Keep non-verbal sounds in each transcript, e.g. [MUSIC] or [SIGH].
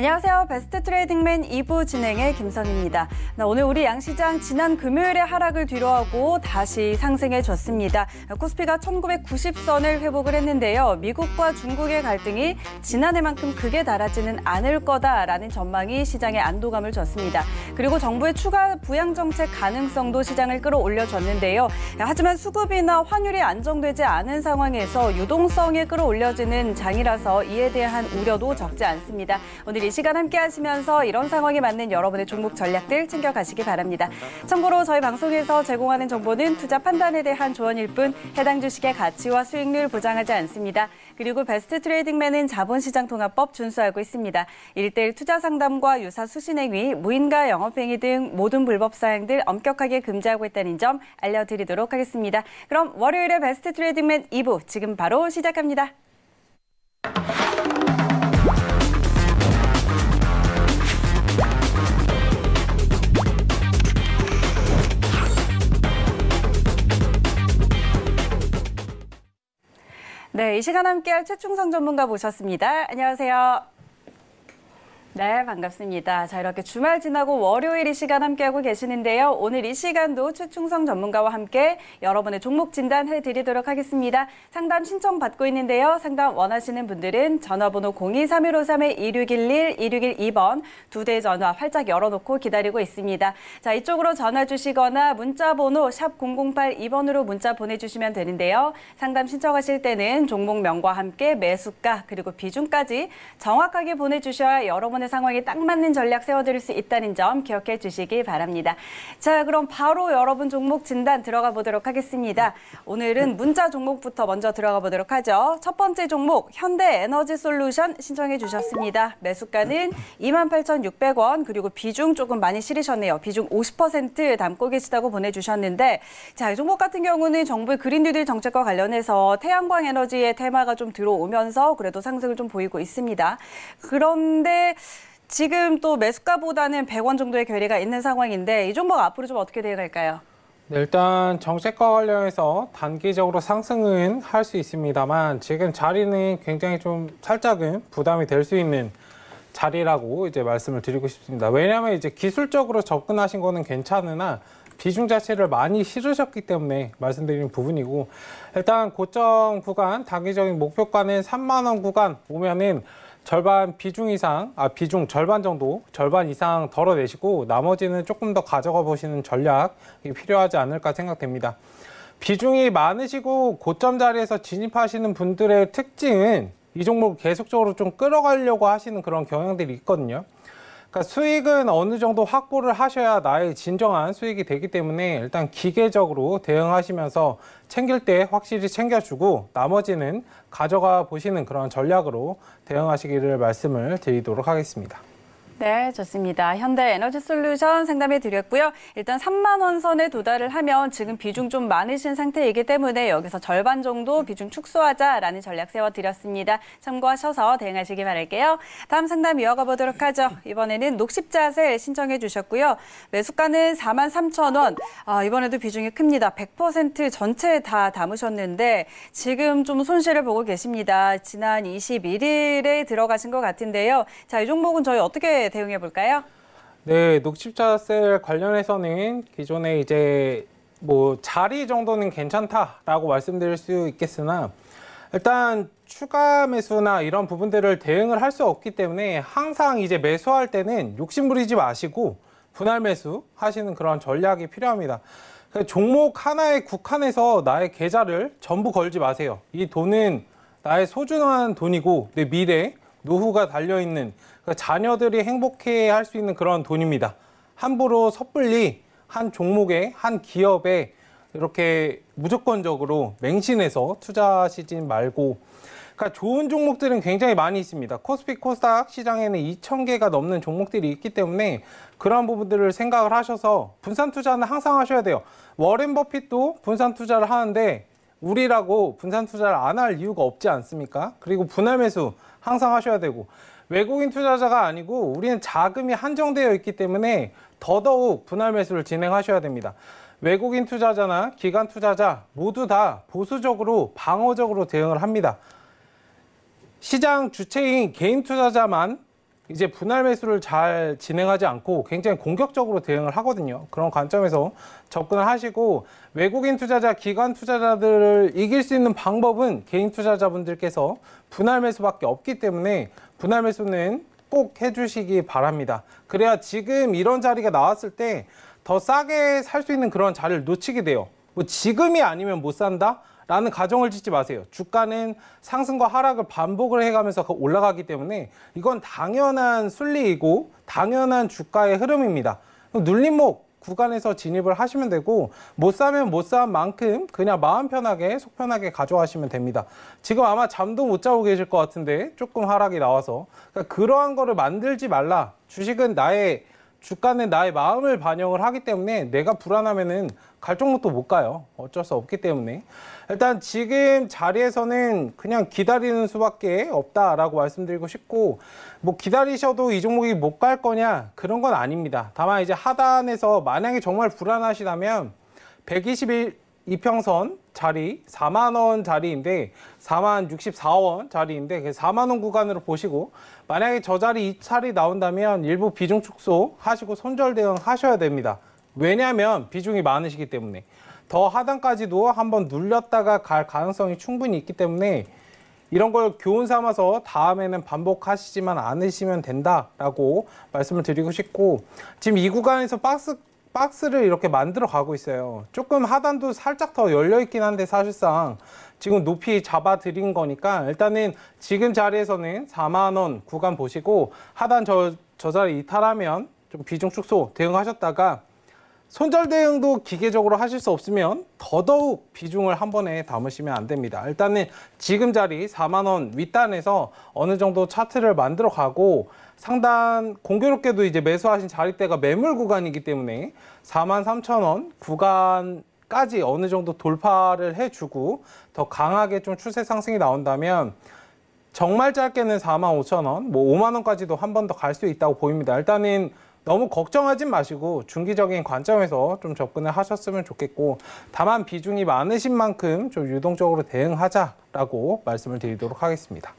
안녕하세요. 베스트 트레이딩맨 2부 진행의 김선입니다. 네, 오늘 우리 양시장 지난 금요일에 하락을 뒤로하고 다시 상승해줬습니다. 코스피가 1990선을 회복을 했는데요. 미국과 중국의 갈등이 지난해만큼 극에 달하지는 않을 거다라는 전망이 시장에 안도감을 줬습니다. 그리고 정부의 추가 부양 정책 가능성도 시장을 끌어올려줬는데요. 하지만 수급이나 환율이 안정되지 않은 상황에서 유동성에 끌어올려지는 장이라서 이에 대한 우려도 적지 않습니다. 오늘 이 시간 함께 하시면서 이런 상황에 맞는 여러분의 종목 전략들 챙겨가시기 바랍니다. 참고로 저희 방송에서 제공하는 정보는 투자 판단에 대한 조언일 뿐 해당 주식의 가치와 수익률 보장하지 않습니다. 그리고 베스트 트레이딩맨은 자본시장 통합법 준수하고 있습니다. 일대일 투자 상담과 유사 수신행위, 무인가 영업행위 등 모든 불법 사항들 엄격하게 금지하고 있다는 점 알려드리도록 하겠습니다. 그럼 월요일에 베스트 트레이딩맨 2부 지금 바로 시작합니다. 네, 이 시간 함께할 최충성 전문가 모셨습니다. 안녕하세요. 네, 반갑습니다. 자, 이렇게 주말 지나고 월요일 이 시간 함께하고 계시는데요. 오늘 이 시간도 최충성 전문가와 함께 여러분의 종목 진단 해드리도록 하겠습니다. 상담 신청 받고 있는데요. 상담 원하시는 분들은 전화번호 0 2 3 1 5 3 1 6 1 1 1 6 1 2번두대 전화 활짝 열어놓고 기다리고 있습니다. 자, 이쪽으로 전화 주시거나 문자번호 샵 0082번으로 문자 보내주시면 되는데요. 상담 신청하실 때는 종목명과 함께 매수가 그리고 비중까지 정확하게 보내주셔야 여러분 여러분의 상황에 딱 맞는 전략 세워드릴 수 있다는 점 기억해 주시기 바랍니다. 자, 그럼 바로 여러분 종목 진단 들어가 보도록 하겠습니다. 오늘은 문자 종목부터 먼저 들어가 보도록 하죠. 첫 번째 종목 현대 에너지 솔루션 신청해 주셨습니다. 매수가는 28,600원 그리고 비중 조금 많이 실으셨네요. 비중 50% 담고 계시다고 보내주셨는데 자, 이 종목 같은 경우는 정부의 그린뉴딜 정책과 관련해서 태양광 에너지의 테마가 좀 들어오면서 그래도 상승을 좀 보이고 있습니다. 그런데 지금 또 매수가보다는 100원 정도의 괴리가 있는 상황인데 이 종목 앞으로 좀 어떻게 되어갈까요? 네, 일단 정책과 관련해서 단기적으로 상승은 할 수 있습니다만 지금 자리는 굉장히 좀 살짝은 부담이 될 수 있는 자리라고 이제 말씀을 드리고 싶습니다. 왜냐하면 이제 기술적으로 접근하신 거는 괜찮으나 비중 자체를 많이 실으셨기 때문에 말씀드리는 부분이고 일단 고점 구간 단기적인 목표가는 3만 원 구간 보면은 절반 비중 이상, 아 비중 절반 정도, 절반 이상 덜어내시고 나머지는 조금 더 가져가 보시는 전략이 필요하지 않을까 생각됩니다. 비중이 많으시고 고점 자리에서 진입하시는 분들의 특징은 이 종목 을 계속적으로 좀 끌어가려고 하시는 그런 경향들이 있거든요. 그러니까 수익은 어느 정도 확보를 하셔야 나의 진정한 수익이 되기 때문에 일단 기계적으로 대응하시면서 챙길 때 확실히 챙겨주고 나머지는 가져가 보시는 그런 전략으로 대응하시기를 말씀을 드리도록 하겠습니다. 네, 좋습니다. 현대 에너지 솔루션 상담해 드렸고요. 일단 3만 원 선에 도달을 하면 지금 비중 좀 많으신 상태이기 때문에 여기서 절반 정도 비중 축소하자라는 전략 세워 드렸습니다. 참고하셔서 대응하시기 바랄게요. 다음 상담 이어가 보도록 하죠. 이번에는 녹십자세 신청해 주셨고요. 매수가는 4만 3천 원. 아, 이번에도 비중이 큽니다. 100% 전체 다 담으셨는데 지금 좀 손실을 보고 계십니다. 지난 21일에 들어가신 것 같은데요. 자, 이 종목은 저희 어떻게 대응해 볼까요? 네, 녹십자셀 관련해서는 기존에 이제 뭐 자리 정도는 괜찮다라고 말씀드릴 수 있겠으나 일단 추가 매수나 이런 부분들을 대응을 할 수 없기 때문에 항상 이제 매수할 때는 욕심부리지 마시고 분할 매수 하시는 그런 전략이 필요합니다. 종목 하나에 국한해서 나의 계좌를 전부 걸지 마세요. 이 돈은 나의 소중한 돈이고 내 미래, 노후가 달려있는 그러니까 자녀들이 행복해 할 수 있는 그런 돈입니다. 함부로 섣불리 한 종목에 한 기업에 이렇게 무조건적으로 맹신해서 투자하시지 말고 그러니까 좋은 종목들은 굉장히 많이 있습니다. 코스피 코스닥 시장에는 2,000개가 넘는 종목들이 있기 때문에 그러한 부분들을 생각을 하셔서 분산 투자는 항상 하셔야 돼요. 워렌 버핏도 분산 투자를 하는데 우리라고 분산 투자를 안 할 이유가 없지 않습니까? 그리고 분할 매수 항상 하셔야 되고 외국인 투자자가 아니고 우리는 자금이 한정되어 있기 때문에 더더욱 분할 매수를 진행하셔야 됩니다. 외국인 투자자나 기관 투자자 모두 다 보수적으로 방어적으로 대응을 합니다. 시장 주체인 개인 투자자만 이제 분할 매수를 잘 진행하지 않고 굉장히 공격적으로 대응을 하거든요. 그런 관점에서 접근을 하시고 외국인 투자자, 기관 투자자들을 이길 수 있는 방법은 개인 투자자분들께서 분할 매수밖에 없기 때문에 분할 매수는 꼭 해주시기 바랍니다. 그래야 지금 이런 자리가 나왔을 때 더 싸게 살 수 있는 그런 자리를 놓치게 돼요. 뭐 지금이 아니면 못 산다? 라는 가정을 짓지 마세요. 주가는 상승과 하락을 반복을 해가면서 그 올라가기 때문에 이건 당연한 순리이고 당연한 주가의 흐름입니다. 눌림목 구간에서 진입을 하시면 되고 못 사면 못산 만큼 그냥 마음 편하게 속 편하게 가져가시면 됩니다. 지금 아마 잠도 못 자고 계실 것 같은데 조금 하락이 나와서 그러니까 그러한 거를 만들지 말라. 주식은 나의 주가는 나의 마음을 반영을 하기 때문에 내가 불안하면은 갈 종목도 못 가요. 어쩔 수 없기 때문에. 일단 지금 자리에서는 그냥 기다리는 수밖에 없다라고 말씀드리고 싶고 뭐 기다리셔도 이 종목이 못 갈 거냐 그런 건 아닙니다. 다만 이제 하단에서 만약에 정말 불안하시다면 1 2 0일 이평선 자리 4만 원 자리인데 4만 64원 자리인데 4만 원 구간으로 보시고 만약에 저 자리 이차리 나온다면 일부 비중 축소 하시고 손절 대응 하셔야 됩니다. 왜냐하면 비중이 많으시기 때문에 더 하단까지도 한번 눌렸다가 갈 가능성이 충분히 있기 때문에 이런 걸 교훈 삼아서 다음에는 반복하시지만 않으시면 된다라고 말씀을 드리고 싶고 지금 이 구간에서 박스 박스를 이렇게 만들어 가고 있어요. 조금 하단도 살짝 더 열려 있긴 한데 사실상 지금 높이 잡아드린 거니까 일단은 지금 자리에서는 4만원 구간 보시고 하단 저, 저 자리 이탈하면 좀 비중 축소 대응하셨다가 손절 대응도 기계적으로 하실 수 없으면 더더욱 비중을 한 번에 담으시면 안 됩니다. 일단은 지금 자리 4만원 윗단에서 어느 정도 차트를 만들어 가고 상단 공교롭게도 이제 매수하신 자리대가 매물 구간이기 때문에 43,000원 구간까지 어느 정도 돌파를 해주고 더 강하게 좀 추세 상승이 나온다면 정말 짧게는 45,000원, 뭐 5만 원까지도 한 번 더 갈 수 있다고 보입니다. 일단은 너무 걱정하진 마시고 중기적인 관점에서 좀 접근을 하셨으면 좋겠고 다만 비중이 많으신 만큼 좀 유동적으로 대응하자라고 말씀을 드리도록 하겠습니다.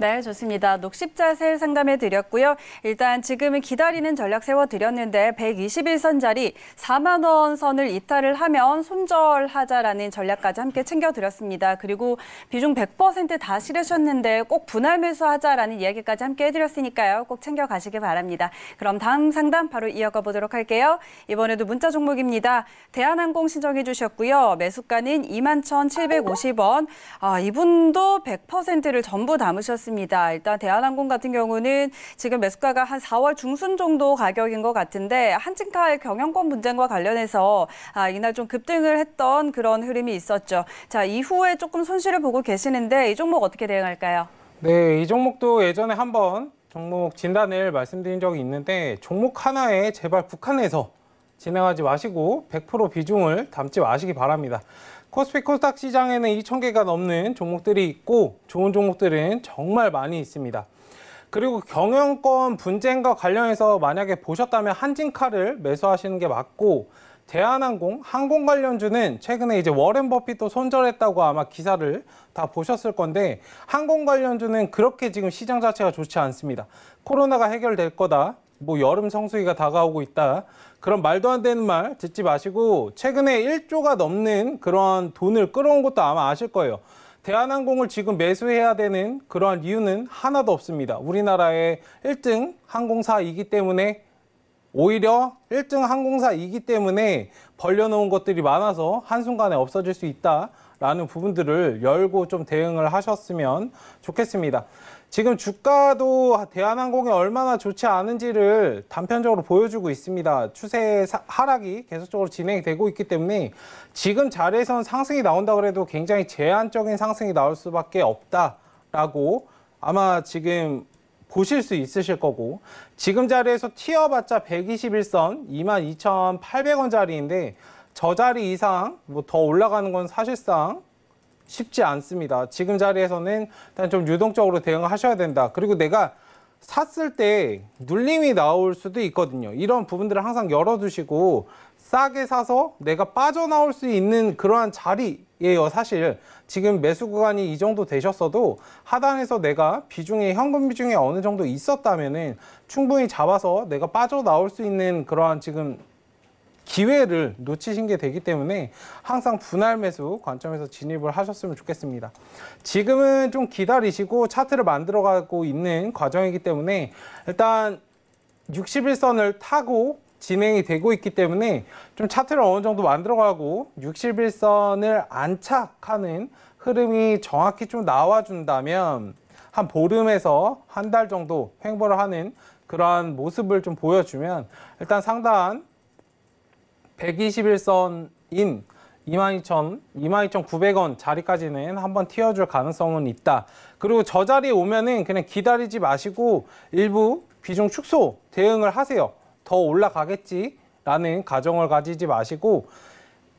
네, 좋습니다. 녹십자 세일 상담해 드렸고요. 일단 지금은 기다리는 전략 세워 드렸는데 121선 자리 4만 원 선을 이탈을 하면 손절하자라는 전략까지 함께 챙겨 드렸습니다. 그리고 비중 100%다 실으셨는데 꼭 분할 매수하자라는 이야기까지 함께 해드렸으니까요. 꼭 챙겨 가시길 바랍니다. 그럼 다음 상담 바로 이어가 보도록 할게요. 이번에도 문자 종목입니다. 대한항공 신청해 주셨고요. 매수가는 21,750원. 아, 이분도 100%를 전부 담으셨 있습니다. 일단 대한항공 같은 경우는 지금 매수가가 한 4월 중순 정도 가격인 것 같은데 한진카의 경영권 분쟁과 관련해서 아, 이날 좀 급등을 했던 그런 흐름이 있었죠. 자 이후에 조금 손실을 보고 계시는데 이 종목 어떻게 대응할까요? 네, 이 종목도 예전에 한번 종목 진단을 말씀드린 적이 있는데 종목 하나에 제발 북한에서 진행하지 마시고 100% 비중을 담지 마시기 바랍니다. 코스피 코스닥 시장에는 2,000개가 넘는 종목들이 있고 좋은 종목들은 정말 많이 있습니다. 그리고 경영권 분쟁과 관련해서 만약에 보셨다면 한진카를 매수하시는 게 맞고 대한항공, 항공 관련주는 최근에 이제 워렌 버핏도 손절했다고 아마 기사를 다 보셨을 건데 항공 관련주는 그렇게 지금 시장 자체가 좋지 않습니다. 코로나가 해결될 거다. 뭐 여름 성수기가 다가오고 있다. 그런 말도 안 되는 말 듣지 마시고 최근에 1조가 넘는 그런 돈을 끌어온 것도 아마 아실 거예요. 대한항공을 지금 매수해야 되는 그러한 이유는 하나도 없습니다. 우리나라의 1등 항공사이기 때문에 오히려 1등 항공사이기 때문에 벌려놓은 것들이 많아서 한순간에 없어질 수 있다라는 부분들을 열고 좀 대응을 하셨으면 좋겠습니다. 지금 주가도 대한항공이 얼마나 좋지 않은지를 단편적으로 보여주고 있습니다. 추세 하락이 계속적으로 진행이 되고 있기 때문에 지금 자리에선 상승이 나온다 그래도 굉장히 제한적인 상승이 나올 수밖에 없다라고 아마 지금 보실 수 있으실 거고 지금 자리에서 튀어봤자 121선 22,800원 자리인데 저 자리 이상 뭐 더 올라가는 건 사실상 쉽지 않습니다. 지금 자리에서는 일단 좀 유동적으로 대응하셔야 된다. 그리고 내가 샀을 때 눌림이 나올 수도 있거든요. 이런 부분들을 항상 열어두시고 싸게 사서 내가 빠져나올 수 있는 그러한 자리예요. 사실 지금 매수 구간이 이 정도 되셨어도 하단에서 내가 비중에 현금 비중이 어느 정도 있었다면은 충분히 잡아서 내가 빠져나올 수 있는 그러한 지금 기회를 놓치신 게 되기 때문에 항상 분할 매수 관점에서 진입을 하셨으면 좋겠습니다. 지금은 좀 기다리시고 차트를 만들어가고 있는 과정이기 때문에 일단 61선을 타고 진행이 되고 있기 때문에 좀 차트를 어느 정도 만들어가고 61선을 안착하는 흐름이 정확히 좀 나와준다면 한 보름에서 한 달 정도 횡보를 하는 그러한 모습을 좀 보여주면 일단 상당한 121선인 22,000, 22,900원 자리까지는 한번 튀어줄 가능성은 있다. 그리고 저 자리에 오면은 그냥 기다리지 마시고 일부 비중 축소 대응을 하세요. 더 올라가겠지라는 가정을 가지지 마시고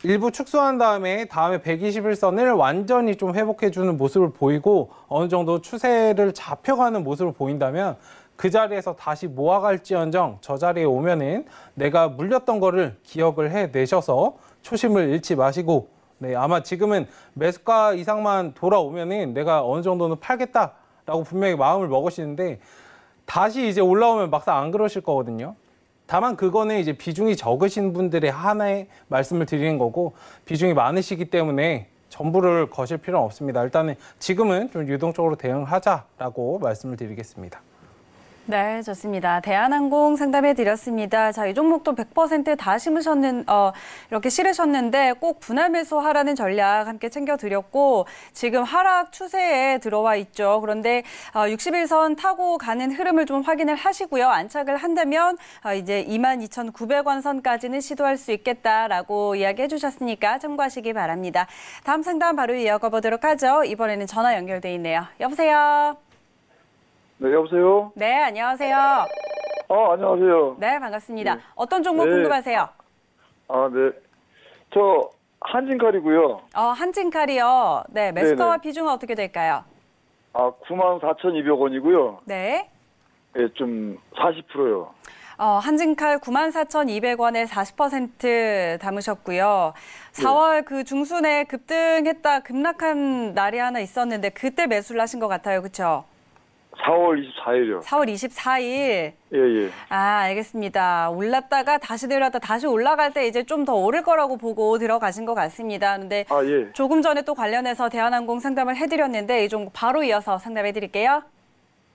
일부 축소한 다음에 다음에 121선을 완전히 좀 회복해주는 모습을 보이고 어느 정도 추세를 잡혀가는 모습을 보인다면 그 자리에서 다시 모아갈지언정 저 자리에 오면은 내가 물렸던 거를 기억을 해내셔서 초심을 잃지 마시고 네 아마 지금은 매수가 이상만 돌아오면은 내가 어느 정도는 팔겠다라고 분명히 마음을 먹으시는데 다시 이제 올라오면 막상 안 그러실 거거든요. 다만 그거는 이제 비중이 적으신 분들의 하나의 말씀을 드리는 거고 비중이 많으시기 때문에 전부를 거실 필요는 없습니다. 일단은 지금은 좀 유동적으로 대응하자라고 말씀을 드리겠습니다. 네, 좋습니다. 대한항공 상담해 드렸습니다. 자, 이 종목도 100%다 심으셨는 어 이렇게 실으셨는데 꼭 분할 매수하라는 전략 함께 챙겨 드렸고 지금 하락 추세에 들어와 있죠. 그런데 어 61선 타고 가는 흐름을 좀 확인을 하시고요. 안착을 한다면 어 이제 22,900원 선까지는 시도할 수 있겠다라고 이야기해 주셨으니까 참고하시기 바랍니다. 다음 상담 바로 이어가 보도록 하죠. 이번에는 전화 연결돼 있네요. 여보세요. 네, 여보세요? 네, 안녕하세요. 어, 안녕하세요. 네, 반갑습니다. 네. 어떤 종목 네. 궁금하세요? 아, 네. 저 한진칼이고요. 어, 한진칼이요. 네, 매수가와 비중은 어떻게 될까요? 아, 94,200원이고요. 네. 예, 네, 좀 40%요. 어, 한진칼 94,200원에 40% 담으셨고요. 4월 네. 그 중순에 급등했다 급락한 날이 하나 있었는데 그때 매수를 하신 것 같아요. 그렇죠? 4월 24일이요. 4월 24일. 예, 예. 아, 알겠습니다. 올랐다가 다시 내려왔다 다시 올라갈 때 이제 좀 더 오를 거라고 보고 들어가신 것 같습니다. 근데 아, 예. 조금 전에 또 관련해서 대한항공 상담을 해드렸는데 이좀 바로 이어서 상담해 드릴게요.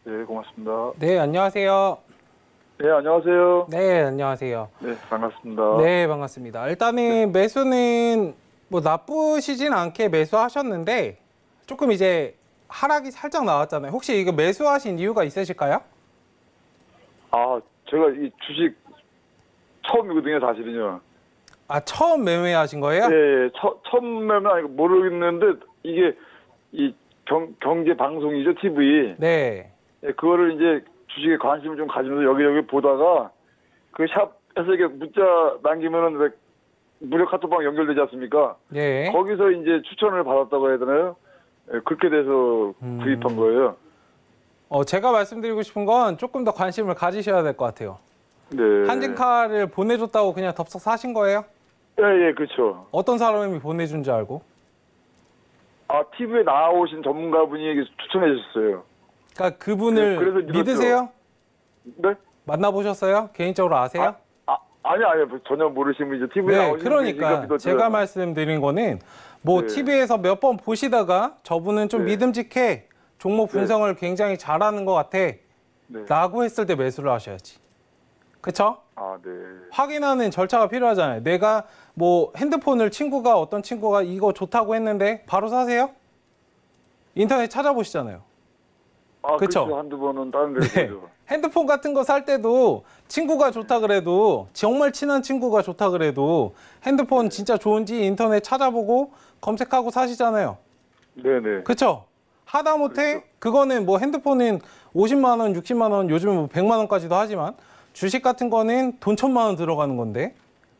네, 고맙습니다. 네, 안녕하세요. 네, 안녕하세요. 네, 안녕하세요. 네, 반갑습니다. 네, 반갑습니다. 일단은 네. 매수는 뭐 나쁘시진 않게 매수하셨는데 조금 이제 하락이 살짝 나왔잖아요. 혹시 이거 매수하신 이유가 있으실까요? 아, 제가 이 주식 처음이거든요, 사실은요. 아, 처음 매매하신 거예요? 예, 예. 처, 음 매매는 아니고 모르겠는데 이게 이 경, 경제 방송이죠, TV. 네. 예, 그거를 이제 주식에 관심을 좀 가지면서 여기 여기 보다가 그 샵에서 이게 문자 남기면은 왜 무료 카톡방 연결되지 않습니까? 네. 거기서 이제 추천을 받았다고 해야 되나요? 예, 그렇게 돼서 음. 구입한 거예요. 어, 제가 말씀드리고 싶은 건 조금 더 관심을 가지셔야 될 것 같아요. 네. 한진카를 보내줬다고 그냥 덥석 사신 거예요? 예, 예, 그렇죠. 어떤 사람이 보내준 줄 알고? 아, TV에 나오신 전문가분이 추천해 주셨어요. 그러니까 그분을 네, 믿으세요? 그렇죠. 네? 만나보셨어요? 개인적으로 아세요? 아, 아니 아니 전혀 모르시면 이제 t v 네, 나오시는 그러니까 제가 말씀드린 거는 뭐 네. TV에서 몇 번 보시다가 저분은 좀 네. 믿음직해 종목 네. 분석을 네. 굉장히 잘하는 것 같아 네. 라고 했을 때 매수를 하셔야지 그쵸? 아, 네. 확인하는 절차가 필요하잖아요 내가 뭐 핸드폰을 친구가 어떤 친구가 이거 좋다고 했는데 바로 사세요? 인터넷 찾아보시잖아요 아, 그렇죠? 한두 번은 다른 데서 네. 핸드폰 같은 거 살 때도 친구가 좋다 그래도 정말 친한 친구가 좋다 그래도 핸드폰 네. 진짜 좋은지 인터넷 찾아보고 검색하고 사시잖아요. 네네. 그쵸? 하다못해 그쵸? 그렇죠. 그거는 뭐 핸드폰은 50만 원, 60만 원, 요즘은 뭐 100만 원까지도 하지만 주식 같은 거는 돈 천만 원 들어가는 건데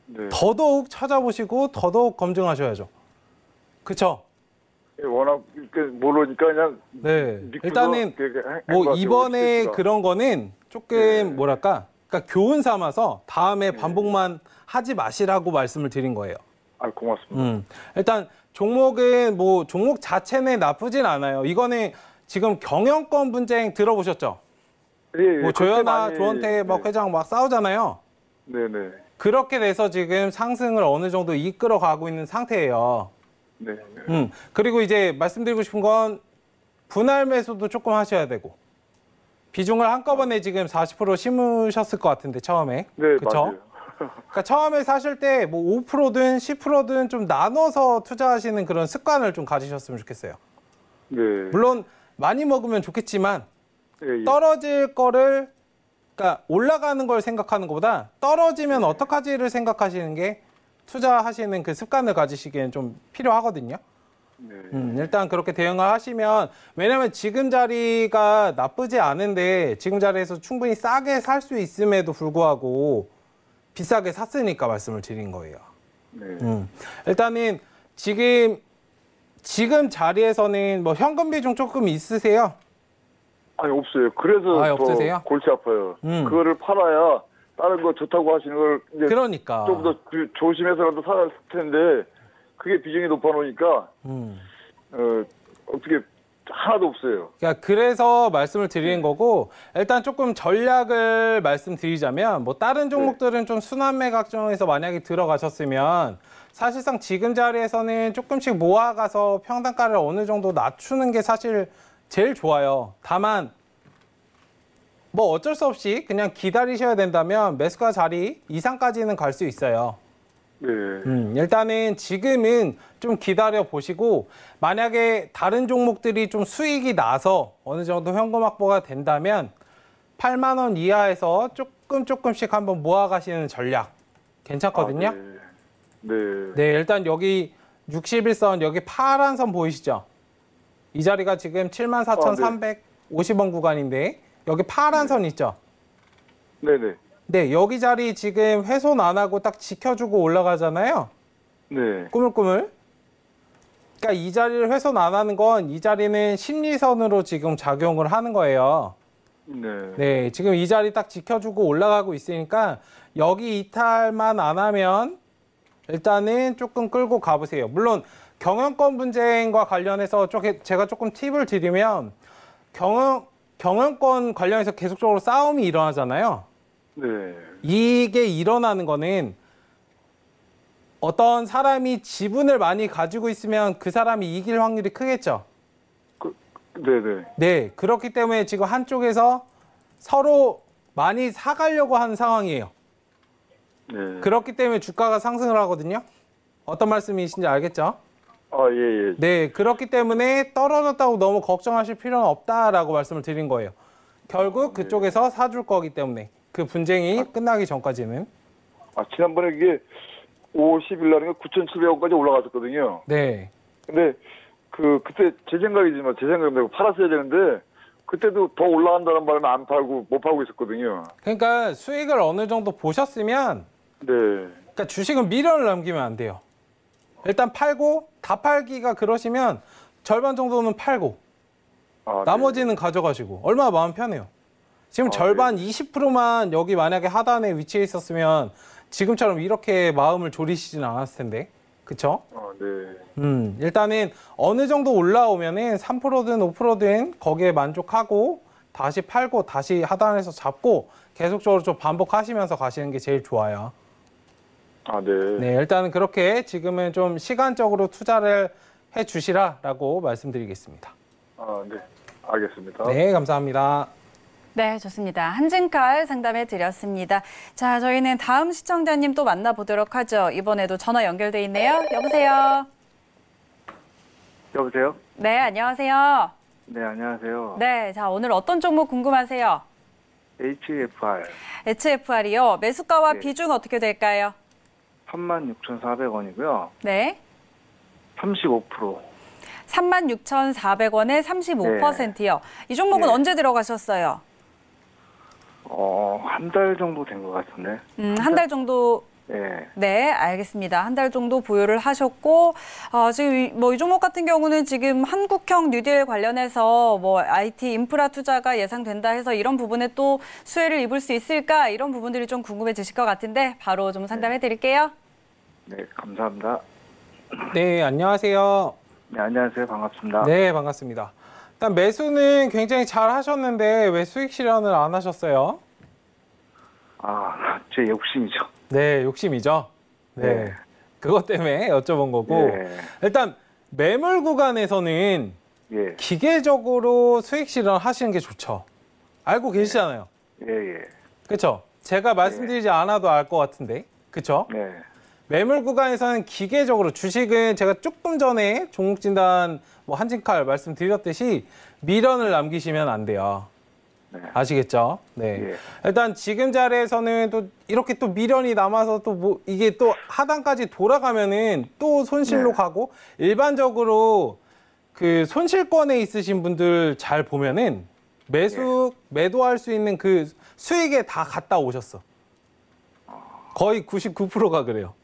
네. 더더욱 찾아보시고 더더욱 검증하셔야죠. 그렇죠 예, 워낙 모르니까 그냥 네. 일단은 뭐 이번에 그런 거는 조금 네. 뭐랄까 그러니까 교훈 삼아서 다음에 예. 반복만 하지 마시라고 말씀을 드린 거예요. 아 고맙습니다. 음. 일단 종목은 뭐 종목 자체는 나쁘진 않아요. 이거는 지금 경영권 분쟁 들어보셨죠? 예, 예. 뭐 조현아, 조원태 막 뭐 회장 막 싸우잖아요. 네네. 그렇게 돼서 지금 상승을 어느 정도 이끌어가고 있는 상태예요. 네. 음. 그리고 이제 말씀드리고 싶은 건 분할 매수도 조금 하셔야 되고 비중을 한꺼번에 지금 40% 심으셨을 것 같은데 처음에. 네, 그쵸? 맞아요. 그러니까 처음에 사실 때 뭐 5%든 10%든 좀 나눠서 투자하시는 그런 습관을 좀 가지셨으면 좋겠어요. 네. 물론 많이 먹으면 좋겠지만 네, 예. 떨어질 거를 그러니까 올라가는 걸 생각하는 것보다 떨어지면 네. 어떡하지를 생각하시는 게 투자하시는 그 습관을 가지시기엔 좀 필요하거든요. 네. 음, 일단 그렇게 대응을 하시면 왜냐면 지금 자리가 나쁘지 않은데 지금 자리에서 충분히 싸게 살 수 있음에도 불구하고 비싸게 샀으니까 말씀을 드린 거예요. 네. 음, 일단은 지금 지금 자리에서는 뭐 현금 비중 조금 있으세요? 아니 없어요. 그래서 아, 없으세요? 골치 아파요. 음. 그거를 팔아야 다른 거 좋다고 하시는 걸 이제 그러니까 좀더 조심해서라도 살았을 텐데 그게 비중이 높아놓으니까 음. 어, 어떻게 하나도 없어요. 그러니까 그래서 말씀을 드리는 네. 거고 일단 조금 전략을 말씀드리자면 뭐 다른 종목들은 네. 좀 순환매 각중에서 만약에 들어가셨으면 사실상 지금 자리에서는 조금씩 모아가서 평단가를 어느 정도 낮추는 게 사실 제일 좋아요. 다만 뭐 어쩔 수 없이 그냥 기다리셔야 된다면 매수가 자리 이상까지는 갈 수 있어요. 네. 음, 일단은 지금은 좀 기다려 보시고 만약에 다른 종목들이 좀 수익이 나서 어느 정도 현금 확보가 된다면 8만 원 이하에서 조금 조금씩 한번 모아 가시는 전략 괜찮거든요. 아, 네. 네. 네, 일단 여기 61선 여기 파란 선 보이시죠? 이 자리가 지금 74,350원 아, 네. 구간인데 여기 파란 선 있죠? 네네. 네, 여기 자리 지금 훼손 안 하고 딱 지켜주고 올라가잖아요? 네. 꾸물꾸물. 그러니까 이 자리를 훼손 안 하는 건 이 자리는 심리선으로 지금 작용을 하는 거예요. 네. 네, 지금 이 자리 딱 지켜주고 올라가고 있으니까 여기 이탈만 안 하면 일단은 조금 끌고 가보세요. 물론 경영권 분쟁과 관련해서 제가 조금 팁을 드리면 경영 경영권 관련해서 계속적으로 싸움이 일어나잖아요. 네. 이게 일어나는 거는 어떤 사람이 지분을 많이 가지고 있으면 그 사람이 이길 확률이 크겠죠. 그, 네네. 네. 네, 그렇기 때문에 지금 한쪽에서 서로 많이 사가려고 하는 상황이에요. 네. 그렇기 때문에 주가가 상승을 하거든요. 어떤 말씀이신지 알겠죠? 아, 예, 예. 네, 그렇기 때문에 떨어졌다고 너무 걱정하실 필요는 없다라고 말씀을 드린 거예요. 결국 예. 그쪽에서 예. 사줄 거기 때문에 그 분쟁이 아, 끝나기 전까지는. 아, 지난번에 이게 50일 날인가 9,700원까지 올라갔었거든요. 네. 근데 그 그때 제 생각이지만 제 생각인데 팔았어야 되는데 그때도 더 올라간다는 바람에 안 팔고 못 팔고 있었거든요. 그러니까 수익을 어느 정도 보셨으면 네. 그러니까 주식은 미련을 남기면 안 돼요. 일단 팔고 다 팔기가 그러시면 절반 정도는 팔고 아, 네. 나머지는 네. 가져가시고 얼마나 마음 편해요. 지금 아, 네. 절반 네. 20%만 여기 만약에 하단에 위치해 있었으면 지금처럼 이렇게 마음을 졸이시진 않았을 텐데. 그쵸? 아, 네. 음, 일단은 어느 정도 올라오면은 3%든 5%든 거기에 만족하고 다시 팔고 다시 하단에서 잡고 계속적으로 좀 반복하시면서 가시는 게 제일 좋아요. 아, 네. 네, 일단 그렇게 지금은 좀 시간적으로 투자를 해 주시라라고 말씀드리겠습니다. 아, 네. 알겠습니다. 네, 감사합니다. 네, 좋습니다. 한진칼 상담해 드렸습니다. 자, 저희는 다음 시청자님 또 만나보도록 하죠. 이번에도 전화 연결돼 있네요. 여보세요. 여보세요. 네, 안녕하세요. 네, 안녕하세요. 네, 자, 오늘 어떤 종목 궁금하세요? HFR. HFR이요. 매수가와 네. 비중 어떻게 될까요? 36,400원이고요. 네. 35%. 36,400원에 35%요. 네. 이 종목은 네. 언제 들어가셨어요? 어, 한 달 정도 된 것 같은데. 음, 한 달 정도 네. 네, 알겠습니다. 한 달 정도 보유를 하셨고 아, 지금 뭐이 뭐, 종목 같은 경우는 지금 한국형 뉴딜 관련해서 뭐 IT 인프라 투자가 예상된다 해서 이런 부분에 또 수혜를 입을 수 있을까 이런 부분들이 좀 궁금해지실 것 같은데 바로 좀 상담해드릴게요. 네. 네, 감사합니다. 네, 안녕하세요. 네, 안녕하세요. 반갑습니다. 네, 반갑습니다. 일단 매수는 굉장히 잘 하셨는데 왜 수익 실현을 안 하셨어요? 아, [LAUGHS] 제 욕심이죠. 네, 욕심이죠. 네. 네. 그것 때문에 여쭤본 거고. 예. 일단 매물 구간에서는 예. 기계적으로 수익 실현하시는 게 좋죠. 알고 예. 계시잖아요. 예, 예. 그렇죠. 제가 말씀드리지 않아도 알 것 같은데. 그렇죠? 네. 매물 구간에서는 기계적으로 주식은 제가 조금 전에 종목 진단 뭐 한진칼 말씀드렸듯이 미련을 남기시면 안 돼요. 네. 아시겠죠? 네. 예. 일단 지금 자리에서는 또 이렇게 또 미련이 남아서 또 뭐 이게 또 하단까지 돌아가면은 또 손실로 네. 가고 일반적으로 그 손실권에 있으신 분들 잘 보면은 매수 예. 매도할 수 있는 그 수익에 다 갔다 오셨어. 아. 거의 99%가 그래요.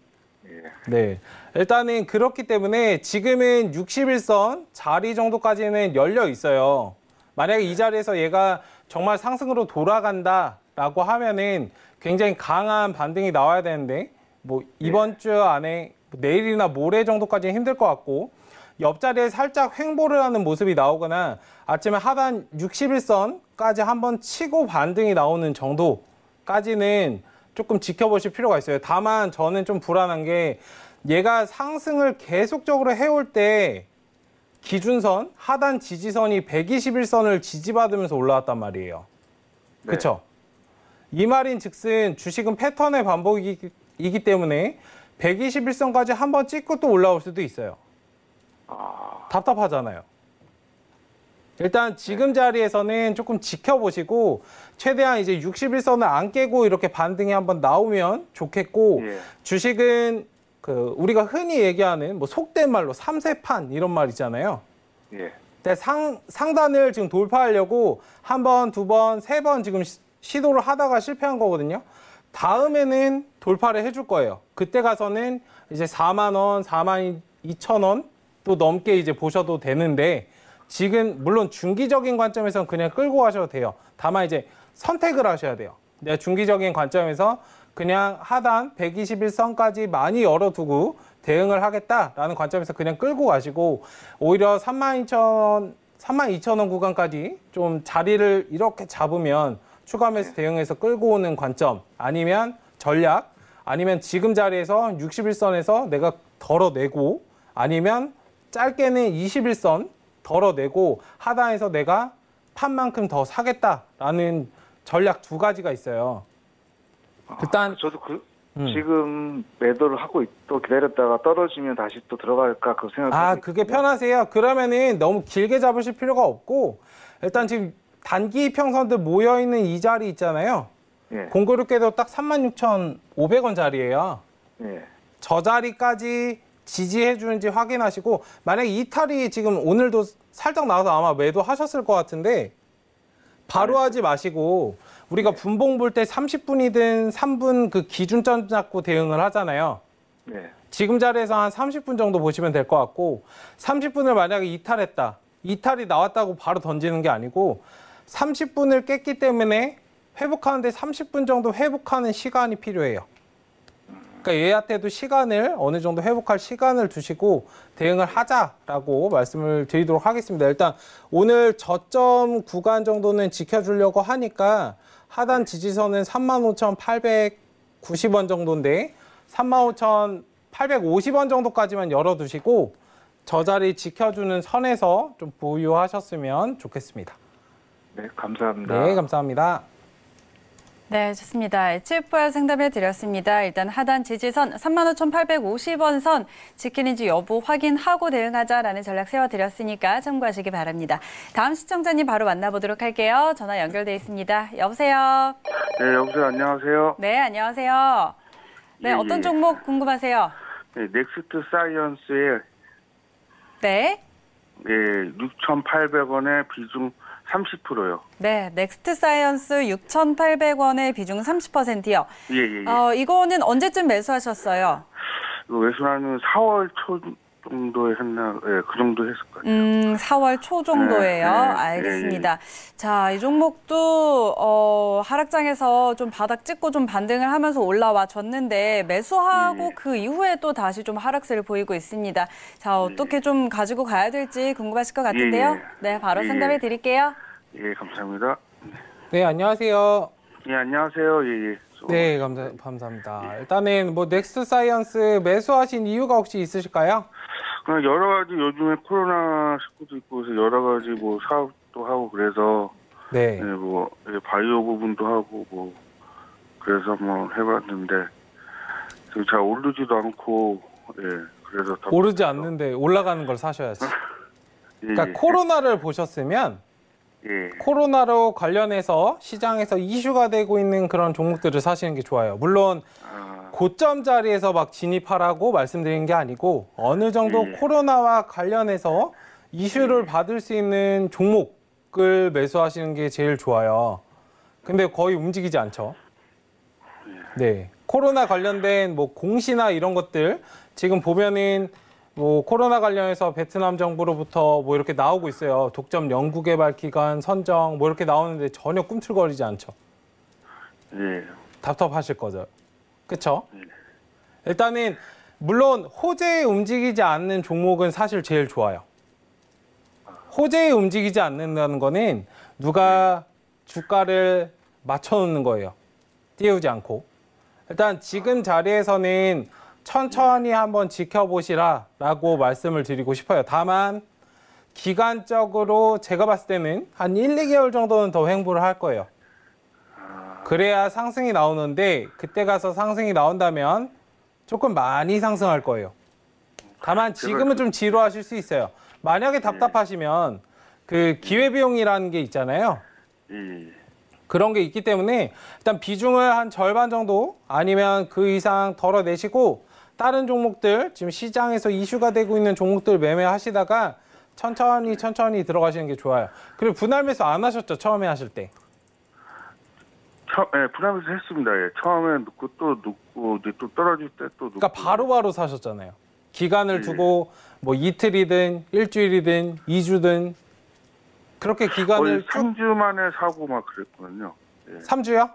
예. 네. 일단은 그렇기 때문에 지금은 61선 자리 정도까지는 열려 있어요. 만약에 이 네. 자리에서 얘가 정말 상승으로 돌아간다라고 하면은 굉장히 강한 반등이 나와야 되는데 뭐 네. 이번 주 안에 내일이나 모레 정도까지는 힘들 것 같고 옆자리에 살짝 횡보를 하는 모습이 나오거나 아침에 하단 61선까지 한번 치고 반등이 나오는 정도까지는 조금 지켜보실 필요가 있어요. 다만 저는 좀 불안한 게 얘가 상승을 계속적으로 해올 때 기준선, 하단 지지선이 121선을 지지받으면서 올라왔단 말이에요. 네. 그렇죠? 이 말인 즉슨 주식은 패턴의 반복이기 때문에 121선까지 한번 찍고 또 올라올 수도 있어요. 아... 답답하잖아요. 일단 지금 자리에서는 조금 지켜보시고 최대한 이제 61선을 안 깨고 이렇게 반등이 한번 나오면 좋겠고 예. 주식은 그 우리가 흔히 얘기하는 뭐 속된 말로 삼세판 이런 말이잖아요. 예. 근상 상단을 지금 돌파하려고 한 번, 두 번, 세 번 지금 시, 시도를 하다가 실패한 거거든요. 다음에는 돌파를 해줄 거예요. 그때 가서는 이제 4만 원, 4만 2천 원또 넘게 이제 보셔도 되는데 지금 물론 중기적인 관점에서는 그냥 끌고 가셔도 돼요. 다만 이제 선택을 하셔야 돼요. 내가 중기적인 관점에서 그냥 하단 121선까지 많이 열어두고 대응을 하겠다라는 관점에서 그냥 끌고 가시고 오히려 32,000 32,000원 구간까지 좀 자리를 이렇게 잡으면 추가 매수 대응해서 끌고 오는 관점 아니면 전략 아니면 지금 자리에서 61선에서 내가 덜어내고 아니면 짧게는 21선 덜어내고 하단에서 내가 판만큼 더 사겠다라는 전략 두 가지가 있어요. 아, 일단 저도 그 음. 지금 매도를 하고 또 기다렸다가 떨어지면 다시 또 들어갈까 그 생각. 아 그게 편하세요? 그러면은 너무 길게 잡으실 필요가 없고 일단 지금 단기 평선들 모여 있는 이 자리 있잖아요. 예. 공교롭게도 딱 36,500원 자리예요. 예. 저 자리까지 지지해 주는지 확인하시고 만약 이탈이 지금 오늘도 살짝 나와서 아마 매도하셨을 것 같은데 바로 아, 네. 하지 마시고 우리가 분봉 볼 때 30분이든 3분 그 기준점 잡고 대응을 하잖아요. 네. 지금 자리에서 한 30분 정도 보시면 될 것 같고 30분을 만약에 이탈했다. 이탈이 나왔다고 바로 던지는 게 아니고 30분을 깼기 때문에 회복하는데 30분 정도 회복하는 시간이 필요해요. 그러니까 얘한테도 시간을 어느 정도 회복할 시간을 두시고 대응을 하자라고 말씀을 드리도록 하겠습니다. 일단 오늘 저점 구간 정도는 지켜주려고 하니까 하단 지지선은 35,890원 정도인데 35,850원 정도까지만 열어두시고 저 자리 지켜주는 선에서 좀 보유하셨으면 좋겠습니다. 네, 감사합니다. 네, 감사합니다. 네, 좋습니다. HFR 상담해 드렸습니다. 일단 하단 지지선 35,850원 선 지키는지 여부 확인하고 대응하자라는 전략 세워드렸으니까 참고하시기 바랍니다. 다음 시청자님 바로 만나보도록 할게요. 전화 연결돼 있습니다. 여보세요? 네, 여보세요. 안녕하세요. 네, 안녕하세요. 네, 예, 어떤 예. 종목 궁금하세요? 네, 넥스트 사이언스의 네. 네, 예, 6,800원의 비중 30%요. 네, 넥스트 사이언스 6,800원의 비중 30%요. 예, 예, 예. 어, 이거는 언제쯤 매수하셨어요? 그 매수하는 4월 초 정도 했나, 예, 그 정도 했을 것 같아요. 음, 4월 초 정도예요. 네, 네, 알겠습니다. 네, 자, 이 종목도 어, 하락장에서 좀 바닥 찍고 좀 반등을 하면서 올라와줬는데 매수하고 예. 그 이후에 또 다시 좀 하락세를 보이고 있습니다. 자, 어떻게 좀 가지고 가야 될지 궁금하실 것 같은데요. 네, 바로 상담해 드릴게요. 예, 감사합니다. 네, 안녕하세요. 예, 안녕하세요. 예, 예. 네, 감사, 감사합니다. 일단은 뭐 넥스트 사이언스 매수하신 이유가 혹시 있으실까요? 그냥 그러니까 여러 가지 요즘에 코로나 19도 있고 해서 여러 가지 뭐 사업도 하고 그래서 네. 네, 뭐 바이오 부분도 하고 뭐 그래서 뭐 해봤는데 지금 잘 오르지도 않고 예 그래서 오르지 그렇죠. 않는데 올라가는 걸 사셔야지. [LAUGHS] 예, 예, 그러니까 예. 코로나를 보셨으면 예. 코로나로 관련해서 시장에서 이슈가 되고 있는 그런 종목들을 사시는 게 좋아요. 물론 아... 고점 자리에서 막 진입하라고 말씀드린 게 아니고 어느 정도 음. 코로나와 관련해서 이슈를 음. 받을 수 있는 종목을 매수하시는 게 제일 좋아요. 근데 거의 움직이지 않죠. 네. 코로나 관련된 뭐 공시나 이런 것들 지금 보면은 뭐 코로나 관련해서 베트남 정부로부터 뭐 이렇게 나오고 있어요. 독점 연구개발 기관 선정 뭐 이렇게 나오는데 전혀 꿈틀거리지 않죠. 네. 답답하실 거죠. 그렇죠? 일단은 물론 호재에 움직이지 않는 종목은 사실 제일 좋아요. 아. 호재에 움직이지 않는다는 거는 누가 네. 주가를 맞춰놓는 거예요. 띄우지 않고. 일단 지금 아. 자리에서는 천천히 네. 한번 지켜보시라라고 말씀을 드리고 싶어요. 다만 기간적으로 제가 봤을 때는 한 1, 2개월 정도는 더 횡보를 할 거예요. 그래야 상승이 나오는데 그때 가서 상승이 나온다면 조금 많이 상승할 거예요. 다만 지금은 좀 지루하실 수 있어요. 만약에 음. 답답하시면 그 기회비용이라는 게 있잖아요. 음. 그런 게 있기 때문에 일단 비중을 한 절반 정도 아니면 그 이상 덜어내시고 다른 종목들 지금 시장에서 이슈가 되고 있는 종목들 매매하시다가 천천히 천천히 들어가시는 게 좋아요. 그리고 분할 매수 안 하셨죠? 처음에 하실 때. 처, 예, 부산에서 했습니다. 예. 처음에 눕고 또 눕고 이제 또 떨어질 때또 그러니까 눕고. 그러니까 바로바로 사셨잖아요. 기간을 예. 두고 뭐 이틀이든 일주일이든 이주든 그렇게 기간을 거의 삼주 만에 사고 막 그랬거든요. 예. 3주요?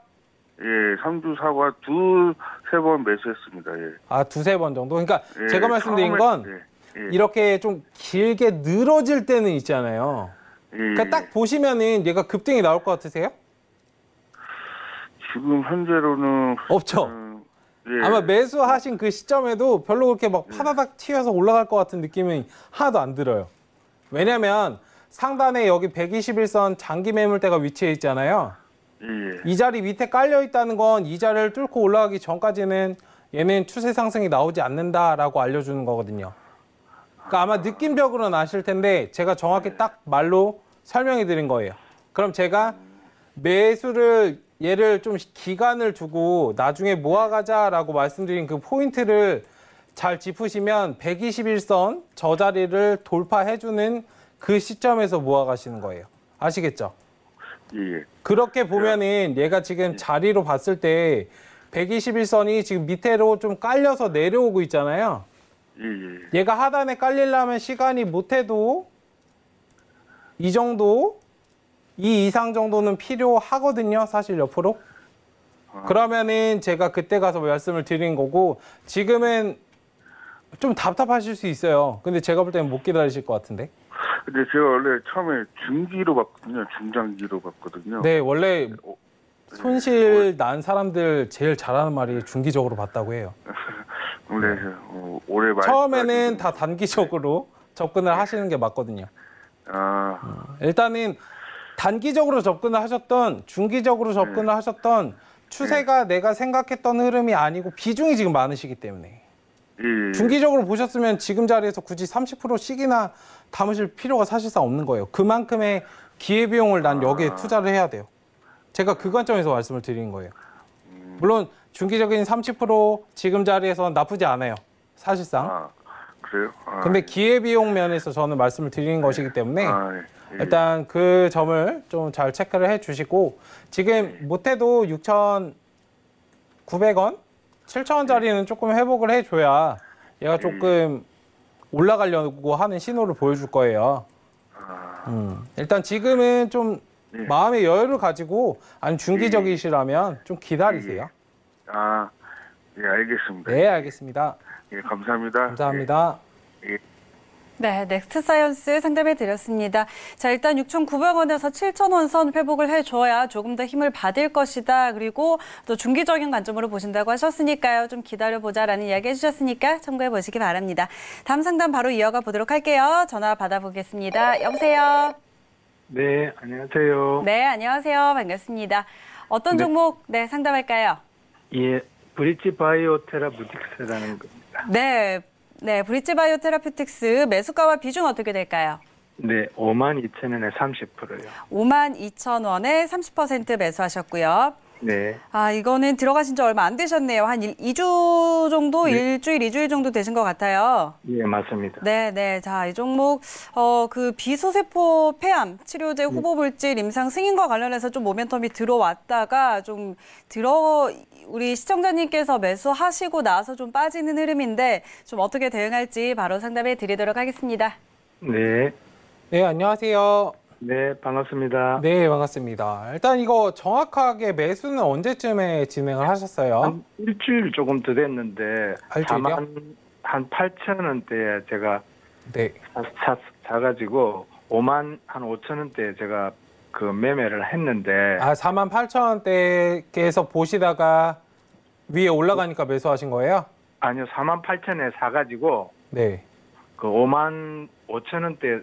예, 삼 주 사고 두 세 번 매수했습니다. 예. 아, 두세 번 정도. 그러니까 예, 제가 말씀드린 처음에- 건 예, 예, 이렇게 좀 길게 늘어질 때는 있잖아요. 예, 그러니까 딱 예. 보시면은 얘가 급등이 나올 것 같으세요? 지금 현재로는 없죠. 음, 예. 아마 매수하신 그 시점에도 별로 그렇게 막 예. 파다닥 튀어서 올라갈 것 같은 느낌은 하나도 안 들어요. 왜냐면 상단에 여기 121선 장기 매물대가 위치해 있잖아요. 예, 예. 이 자리 밑에 깔려 있다는 건 이 자리를 뚫고 올라가기 전까지는 얘는 추세 상승이 나오지 않는다라고 알려주는 거거든요. 그러니까 아마 느낌적으로는 아실 텐데 제가 정확히 딱 말로 설명해 드린 거예요. 그럼 제가 매수를 얘를 좀 기간을 두고 나중에 모아가자라고 말씀드린 그 포인트를 잘 짚으시면 121선 저 자리를 돌파해주는 그 시점에서 모아가시는 거예요. 아시겠죠? 예. 예. 그렇게 예. 보면은 얘가 지금 예. 자리로 봤을 때 121선이 지금 밑으로 좀 깔려서 내려오고 있잖아요. 예. 얘가 하단에 깔리려면 시간이 못해도 이 정도 이 이상 정도는 필요하거든요. 사실 옆으로. 아. 그러면은 제가 그때 가서 말씀을 드린 거고 지금은 좀 답답하실 수 있어요. 근데 제가 볼 때는 못 기다리실 것 같은데. 근데 제가 원래 처음에 중기로 봤거든요. 중장기로 봤거든요. 네, 원래 어, 손실 네, 어. 난 사람들 제일 잘하는 말이 중기적으로 봤다고 해요. [LAUGHS] 네, 어, 올해 말 처음에는 다 단기적으로 접근을 네. 하시는 게 맞거든요. 아... 음, 일단은 단기적으로 접근을 하셨던 중기적으로 네. 접근을 하셨던 추세가 네. 내가 생각했던 흐름이 아니고 비중이 지금 많으시기 때문에 예. 중기적으로 보셨으면 지금 자리에서 굳이 30%씩이나 담으실 필요가 사실상 없는 거예요. 그만큼의 기회비용을 난 여기에 아. 투자를 해야 돼요. 제가 그 관점에서 말씀을 드리는 거예요. 음. 물론 중기적인 30% 지금 자리에서 나쁘지 않아요. 사실상. 아, 그래요? 아, 근데 예. 기회비용 면에서 저는 말씀을 드리는 네. 것이기 때문에 아, 예. 예. 일단 그 점을 좀 잘 체크를 해 주시고 지금 못해도 6,900원, 7,000원짜리는 조금 회복을 해 줘야 얘가 네. 조금 올라가려고 하는 신호를 보여줄 거예요. 아. 음. 일단 지금은 좀 네. 마음의 여유를 가지고 아니 중기적이시라면 좀 기다리세요. 아, 예, 알겠습니다. 네, 알겠습니다. 예, 감사합니다. 감사합니다. 예. 네, 넥스트 사이언스 상담해 드렸습니다. 자, 일단 6,900원에서 7,000원 선 회복을 해줘야 조금 더 힘을 받을 것이다. 그리고 또 중기적인 관점으로 보신다고 하셨으니까요. 좀 기다려보자라는 이야기 해주셨으니까 참고해 보시기 바랍니다. 다음 상담 바로 이어가 보도록 할게요. 전화 받아보겠습니다. 여보세요? 네, 안녕하세요. 네, 안녕하세요. 반갑습니다. 어떤 네. 종목, 네, 상담할까요? 예, 브릿지 바이오 테라 무틱스라는 겁니다. 네, 네, 브릿지 바이오 테라피틱스 매수가와 비중 어떻게 될까요? 네, 5만 2천 원에 30%요. 5만 2천 원에 30% 매수하셨고요. 네. 아, 이거는 들어가신 지 얼마 안 되셨네요. 한 1, 2주 정도, 네. 일주일, 이주일 정도 되신 것 같아요. 예, 맞습니다. 네, 네. 자, 이 종목, 어, 그 비소세포 폐암 치료제 네. 후보 불질 임상 승인과 관련해서 좀 모멘텀이 들어왔다가 좀 들어, 우리 시청자님께서 매수하시고 나서 좀 빠지는 흐름인데 좀 어떻게 대응할지 바로 상담해 드리도록 하겠습니다. 네. 네, 안녕하세요. 네, 반갑습니다. 네, 반갑습니다. 일단 이거 정확하게 매수는 언제쯤에 진행을 하셨어요? 한 일주일 조금 더 됐는데 아, 다만 한 8천 원대에 제가 네. 사, 사, 사가지고 5만 한 5천 원대에 제가 그 매매를 했는데 아 4만 8천 원대 계속 보시다가 위에 올라가니까 매수하신 거예요? 아니요 4만 8천에 사가지고 네. 그 5만 5천 원대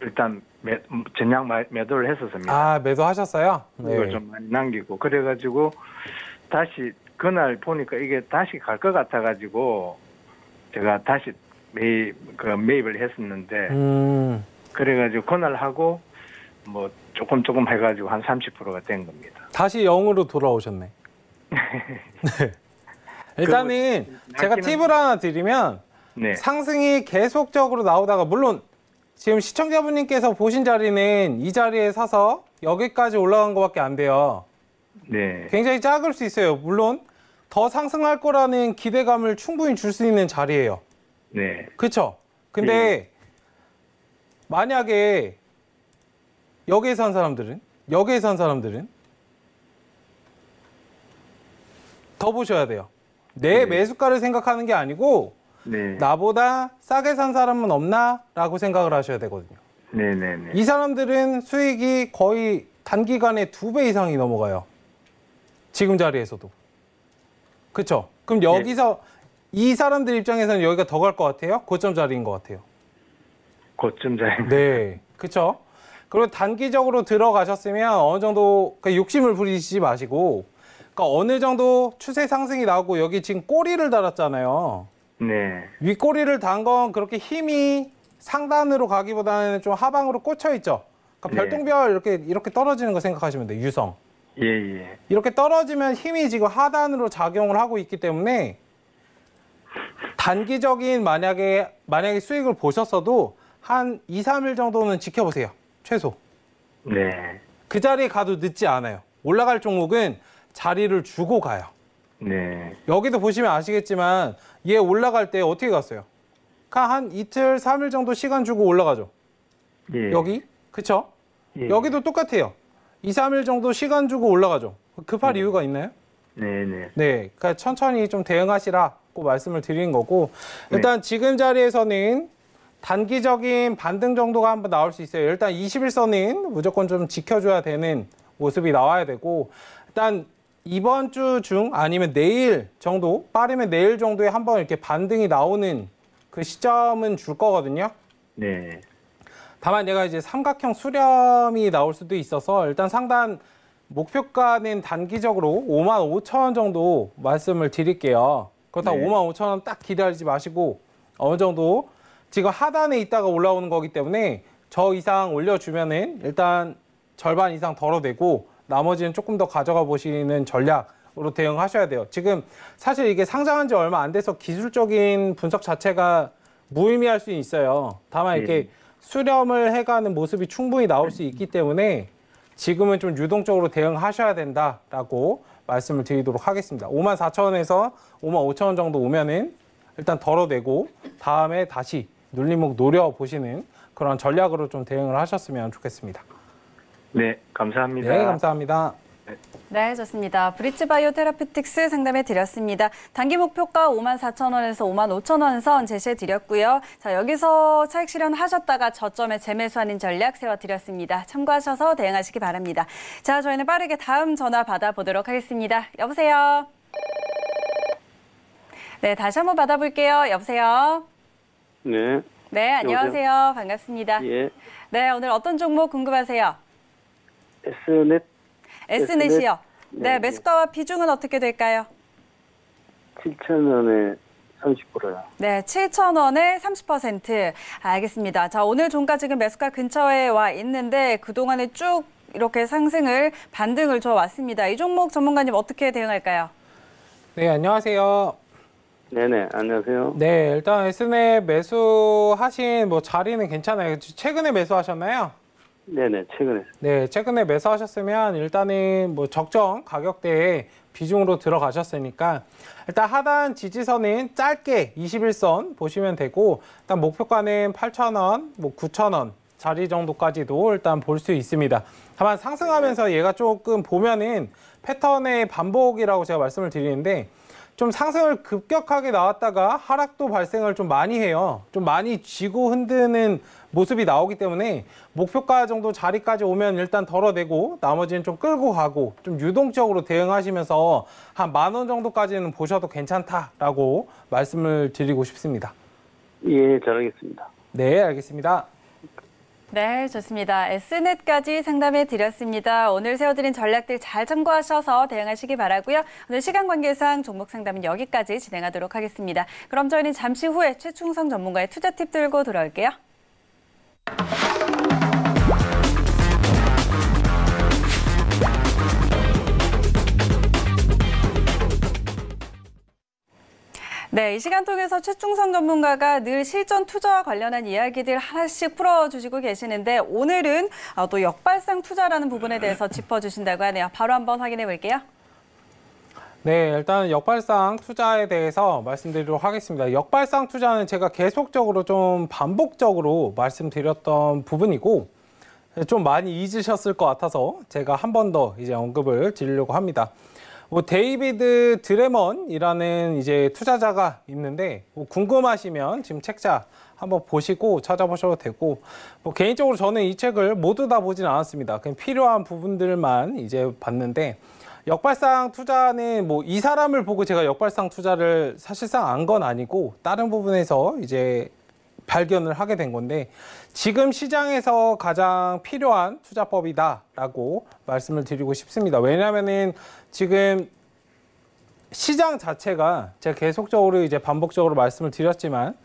일단 매, 전량 매도를 했었습니다. 아 매도하셨어요? 네. 이걸 좀 많이 남기고 그래가지고 다시 그날 보니까 이게 다시 갈 것 같아가지고 제가 다시 매입 그 매입을 했었는데 음. 그래가지고 그날 하고 뭐 조금 조금 해가지고 한 30%가 된 겁니다. 다시 0으로 돌아오셨네. [LAUGHS] 네. 일단은 그, 제가 팁을 하나 드리면 네. 상승이 계속적으로 나오다가 물론 지금 시청자분님께서 보신 자리는 이 자리에 사서 여기까지 올라간 것밖에 안 돼요. 네. 굉장히 작을 수 있어요. 물론 더 상승할 거라는 기대감을 충분히 줄 수 있는 자리예요. 네. 그렇죠. 근데 네. 만약에 여기에 서한 사람들은 여기에 서한 사람들은 더 보셔야 돼요. 내 네. 매수가를 생각하는 게 아니고 네. 나보다 싸게 산 사람은 없나라고 생각을 하셔야 되거든요. 네네네. 네, 네. 이 사람들은 수익이 거의 단기간에 두 배 이상이 넘어가요. 지금 자리에서도. 그렇죠? 그럼 네. 여기서 네. 이 사람들 입장에서는 여기가 더 갈 것 같아요? 고점 자리인 것 같아요. 고점 자리. 네, 그렇죠. 그리고 단기적으로 들어가셨으면 어느 정도 그 욕심을 부리지 마시고 그러니까 어느 정도 추세 상승이 나오고 여기 지금 꼬리를 달았잖아요. 네. 윗꼬리를 단 건 그렇게 힘이 상단으로 가기보다는 좀 하방으로 꽂혀 있죠. 그러니까 네. 별똥별 이렇게 이렇게 떨어지는 거 생각하시면 돼요. 유성. 예, 예. 이렇게 떨어지면 힘이 지금 하단으로 작용을 하고 있기 때문에 단기적인 만약에 만약에 수익을 보셨어도 한 2, 3일 정도는 지켜보세요. 최소. 네. 그 자리에 가도 늦지 않아요. 올라갈 종목은 자리를 주고 가요. 네. 여기도 보시면 아시겠지만 얘 올라갈 때 어떻게 갔어요? 한 이틀, 삼일 정도 시간 주고 올라가죠. 예. 여기? 그쵸? 예. 여기도 똑같아요. 이삼일 정도 시간 주고 올라가죠. 급할 네. 이유가 있나요? 네네. 네. 네. 그러니까 천천히 좀 대응하시라고 말씀을 드린 거고 네. 일단 지금 자리에서는 단기적인 반등 정도가 한번 나올 수 있어요. 일단 21선은 무조건 좀 지켜줘야 되는 모습이 나와야 되고 일단 이번 주 중 아니면 내일 정도 빠르면 내일 정도에 한번 이렇게 반등이 나오는 그 시점은 줄 거거든요. 네. 다만 내가 이제 삼각형 수렴이 나올 수도 있어서 일단 상단 목표가는 단기적으로 5만 5천 원 정도 말씀을 드릴게요. 그렇다고 네. 5만 5천 원 딱 기다리지 마시고 어느 정도 지금 하단에 있다가 올라오는 거기 때문에 저 이상 올려주면은 일단 절반 이상 덜어내고 나머지는 조금 더 가져가 보시는 전략으로 대응하셔야 돼요. 지금 사실 이게 상장한 지 얼마 안 돼서 기술적인 분석 자체가 무의미할 수 있어요. 다만 이렇게 네. 수렴을 해가는 모습이 충분히 나올 수 있기 때문에 지금은 좀 유동적으로 대응하셔야 된다라고 말씀을 드리도록 하겠습니다. 5만 4천 원에서 5만 5천 원 정도 오면은 일단 덜어내고 다음에 다시 눌림목 노려보시는 그런 전략으로 좀 대응을 하셨으면 좋겠습니다. 네, 감사합니다. 네, 감사합니다. 네, 네 좋습니다. 브릿지 바이오 테라피틱스 상담해 드렸습니다. 단기 목표가 5만 4천 원에서 5만 5천 원선 제시해 드렸고요. 자, 여기서 차익 실현하셨다가 저점에 재매수하는 전략 세워 드렸습니다. 참고하셔서 대응하시기 바랍니다. 자, 저희는 빠르게 다음 전화 받아보도록 하겠습니다. 여보세요? 네, 다시 한번 받아볼게요. 여보세요? 네. 네. 네, 안녕하세요. 여보세요? 반갑습니다. 예. 네, 오늘 어떤 종목 궁금하세요? S넷. S넷. 넷이요 네, 네, 예. 매수가와 비중은 어떻게 될까요? 7,000원에 30%요. 네, 7,000원에 30%. 알겠습니다. 자, 오늘 종가 지금 매수가 근처에 와 있는데 그동안에 쭉 이렇게 상승을 반등을 줘왔습니다. 이 종목 전문가님 어떻게 대응할까요? 네, 안녕하세요. 네네 안녕하세요. 네 일단 에스넷 매수하신 뭐 자리는 괜찮아요. 최근에 매수하셨나요? 네네 최근에. 네 최근에 매수하셨으면 일단은 뭐 적정 가격대에 비중으로 들어가셨으니까 일단 하단 지지선은 짧게 21선 보시면 되고 일단 목표가는 8천원뭐9천원 뭐 자리 정도까지도 일단 볼 수 있습니다. 다만 상승하면서 얘가 조금 보면은 패턴의 반복이라고 제가 말씀을 드리는데 좀 상승을 급격하게 나왔다가 하락도 발생을 좀 많이 해요. 좀 많이 지고 흔드는 모습이 나오기 때문에 목표가 정도 자리까지 오면 일단 덜어내고 나머지는 좀 끌고 가고 좀 유동적으로 대응하시면서 한 만 원 정도까지는 보셔도 괜찮다라고 말씀을 드리고 싶습니다. 예, 잘 알겠습니다. 네, 알겠습니다. 네, 좋습니다. S넷까지 상담해 드렸습니다. 오늘 세워드린 전략들 잘 참고하셔서 대응하시기 바라고요. 오늘 시간 관계상 종목 상담은 여기까지 진행하도록 하겠습니다. 그럼 저희는 잠시 후에 최충성 전문가의 투자 팁 들고 돌아올게요. 네, 이 시간 통해서 최충성 전문가가 늘 실전 투자와 관련한 이야기들 하나씩 풀어주시고 계시는데 오늘은 어, 또 역발상 투자라는 부분에 대해서 짚어주신다고 하네요. 바로 한번 확인해 볼게요. 네, 일단 역발상 투자에 대해서 말씀드리도록 하겠습니다. 역발상 투자는 제가 계속적으로 좀 반복적으로 말씀드렸던 부분이고 좀 많이 잊으셨을 것 같아서 제가 한 번 더 이제 언급을 드리려고 합니다. 뭐 데이비드 드레먼이라는 이제 투자자가 있는데 뭐 궁금하시면 지금 책자 한번 보시고 찾아보셔도 되고 뭐 개인적으로 저는 이 책을 모두 다 보진 않았습니다. 그냥 필요한 부분들만 이제 봤는데 역발상 투자는 뭐 이 사람을 보고 제가 역발상 투자를 사실상 안 건 아니고 다른 부분에서 이제 발견을 하게 된 건데 지금 시장에서 가장 필요한 투자법이다라고 말씀을 드리고 싶습니다. 왜냐하면은 지금 시장 자체가 제가 계속적으로 이제 반복적으로 말씀을 드렸지만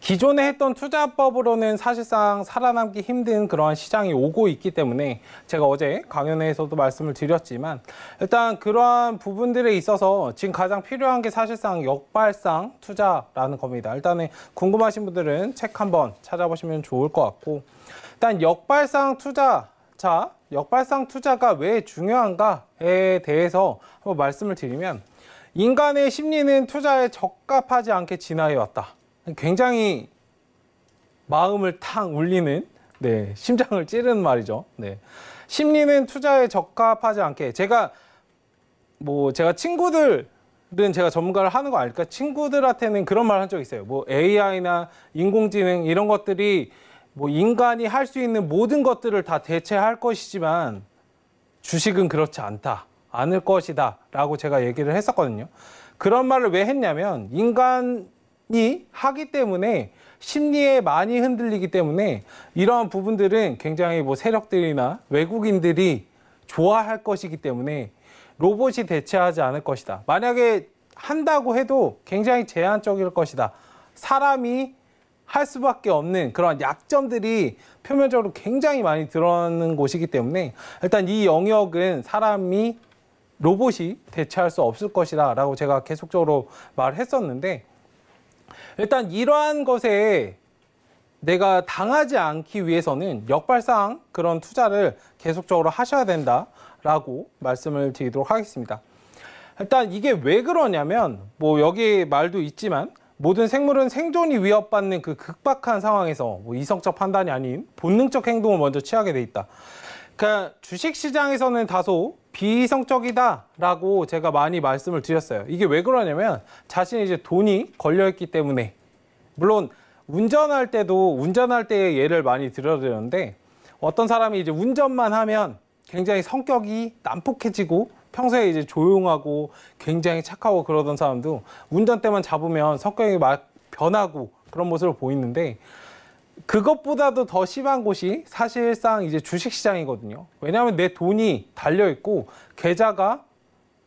기존에 했던 투자법으로는 사실상 살아남기 힘든 그러한 시장이 오고 있기 때문에 제가 어제 강연회에서도 말씀을 드렸지만 일단 그러한 부분들에 있어서 지금 가장 필요한 게 사실상 역발상 투자라는 겁니다. 일단은 궁금하신 분들은 책 한번 찾아보시면 좋을 것 같고 일단 역발상 투자 자 역발상 투자가 왜 중요한가에 대해서 한번 말씀을 드리면 인간의 심리는 투자에 적합하지 않게 진화해왔다. 굉장히 마음을 탕 울리는 네, 심장을 찌르는 말이죠. 네. 심리는 투자에 적합하지 않게 제가 뭐 제가 친구들은 제가 전문가를 하는 거 아닐까? 친구들한테는 그런 말 한 적 있어요. 뭐 AI나 인공지능 이런 것들이 뭐 인간이 할 수 있는 모든 것들을 다 대체할 것이지만 주식은 그렇지 않다. 않을 것이다. 라고 제가 얘기를 했었거든요. 그런 말을 왜 했냐면 인간 이 하기 때문에 심리에 많이 흔들리기 때문에 이러한 부분들은 굉장히 뭐 세력들이나 외국인들이 좋아할 것이기 때문에 로봇이 대체하지 않을 것이다. 만약에 한다고 해도 굉장히 제한적일 것이다. 사람이 할 수밖에 없는 그런 약점들이 표면적으로 굉장히 많이 드러나는 곳이기 때문에 일단 이 영역은 사람이 로봇이 대체할 수 없을 것이다 라고 제가 계속적으로 말했었는데 일단 이러한 것에 내가 당하지 않기 위해서는 역발상 그런 투자를 계속적으로 하셔야 된다라고 말씀을 드리도록 하겠습니다. 일단 이게 왜 그러냐면 뭐 여기 말도 있지만 모든 생물은 생존이 위협받는 그 극박한 상황에서 뭐 이성적 판단이 아닌 본능적 행동을 먼저 취하게 돼 있다. 그러니까 주식 시장에서는 다소 비이성적이다라고 제가 많이 말씀을 드렸어요. 이게 왜 그러냐면 자신이 이제 돈이 걸려 있기 때문에 물론 운전할 때도 운전할 때의 예를 많이 들어드렸는데 어떤 사람이 이제 운전만 하면 굉장히 성격이 난폭해지고 평소에 이제 조용하고 굉장히 착하고 그러던 사람도 운전대만 잡으면 성격이 막 변하고 그런 모습을 보이는데 그것보다도 더 심한 곳이 사실상 이제 주식시장이거든요. 왜냐하면 내 돈이 달려있고 계좌가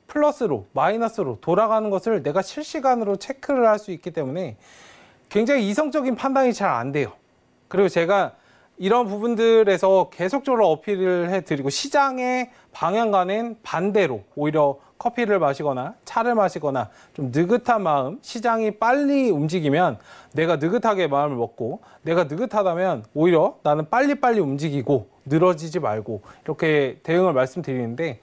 플러스로 마이너스로 돌아가는 것을 내가 실시간으로 체크를 할 수 있기 때문에 굉장히 이성적인 판단이 잘 안 돼요. 그리고 제가 이런 부분들에서 계속적으로 어필을 해드리고 시장의 방향과는 반대로 오히려 커피를 마시거나 차를 마시거나 좀 느긋한 마음, 시장이 빨리 움직이면 내가 느긋하게 마음을 먹고 내가 느긋하다면 오히려 나는 빨리빨리 움직이고 늘어지지 말고 이렇게 대응을 말씀드리는데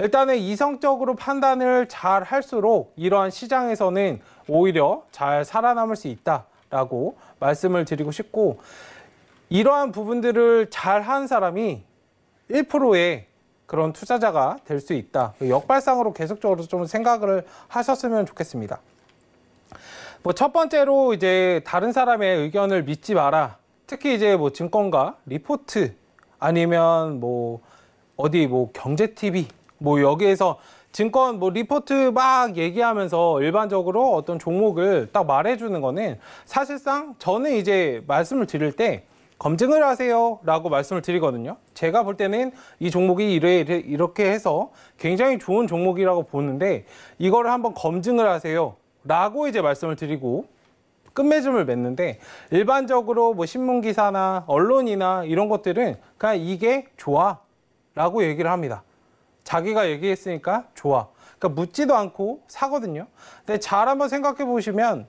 일단은 이성적으로 판단을 잘 할수록 이러한 시장에서는 오히려 잘 살아남을 수 있다라고 말씀을 드리고 싶고 이러한 부분들을 잘 한 사람이 1%의 그런 투자자가 될 수 있다. 역발상으로 계속적으로 좀 생각을 하셨으면 좋겠습니다. 뭐 첫 번째로 이제 다른 사람의 의견을 믿지 마라. 특히 이제 뭐 증권가, 리포트 아니면 뭐 어디 뭐 경제 TV 뭐 여기에서 증권 뭐 리포트 막 얘기하면서 일반적으로 어떤 종목을 딱 말해주는 거는 사실상 저는 이제 말씀을 드릴 때 검증을 하세요 라고 말씀을 드리거든요. 제가 볼 때는 이 종목이 이래, 이렇게 해서 굉장히 좋은 종목이라고 보는데 이거를 한번 검증을 하세요 라고 이제 말씀을 드리고 끝맺음을 맺는데 일반적으로 뭐 신문기사나 언론이나 이런 것들은 그냥 이게 좋아 라고 얘기를 합니다. 자기가 얘기했으니까 좋아. 그러니까 묻지도 않고 사거든요. 근데 잘 한번 생각해 보시면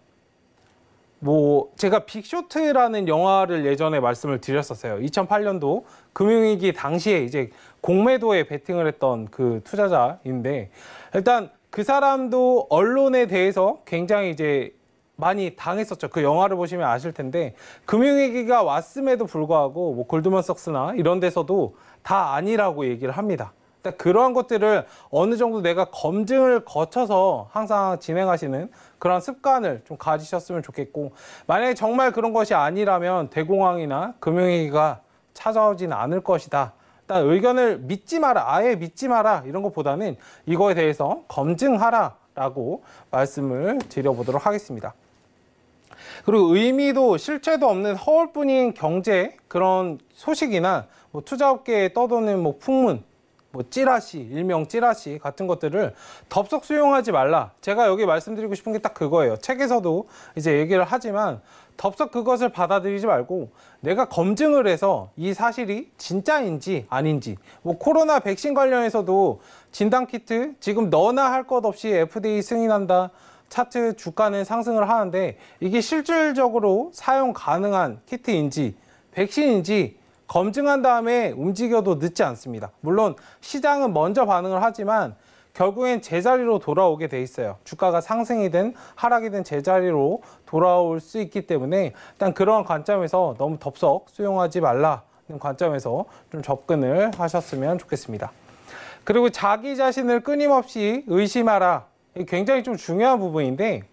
뭐 제가 빅쇼트라는 영화를 예전에 말씀을 드렸었어요. 2008년도 금융위기 당시에 이제 공매도에 베팅을 했던 그 투자자인데 일단 그 사람도 언론에 대해서 굉장히 이제 많이 당했었죠. 그 영화를 보시면 아실 텐데 금융위기가 왔음에도 불구하고 뭐 골드만삭스나 이런 데서도 다 아니라고 얘기를 합니다. 있다. 그러니까 그러한 것들을 어느 정도 내가 검증을 거쳐서 항상 진행하시는 그런 습관을 좀 가지셨으면 좋겠고 만약에 정말 그런 것이 아니라면 대공황이나 금융위기가 찾아오진 않을 것이다. 일단 의견을 믿지 마라, 아예 믿지 마라 이런 것보다는 이거에 대해서 검증하라라고 말씀을 드려보도록 하겠습니다. 그리고 의미도 실체도 없는 허울뿐인 경제 그런 소식이나 뭐 투자업계에 떠도는 뭐 풍문 뭐 찌라시, 일명 찌라시 같은 것들을 덥석 수용하지 말라. 제가 여기 말씀드리고 싶은 게 딱 그거예요. 책에서도 이제 얘기를 하지만 덥석 그것을 받아들이지 말고 내가 검증을 해서 이 사실이 진짜인지 아닌지 뭐 코로나 백신 관련해서도 진단키트 지금 너나 할 것 없이 FDA 승인한다 차트 주가는 상승을 하는데 이게 실질적으로 사용 가능한 키트인지 백신인지 검증한 다음에 움직여도 늦지 않습니다. 물론 시장은 먼저 반응을 하지만 결국엔 제자리로 돌아오게 돼 있어요. 주가가 상승이 된 하락이 된 제자리로 돌아올 수 있기 때문에 일단 그런 관점에서 너무 덥석 수용하지 말라는 관점에서 좀 접근을 하셨으면 좋겠습니다. 그리고 자기 자신을 끊임없이 의심하라. 굉장히 좀 중요한 부분인데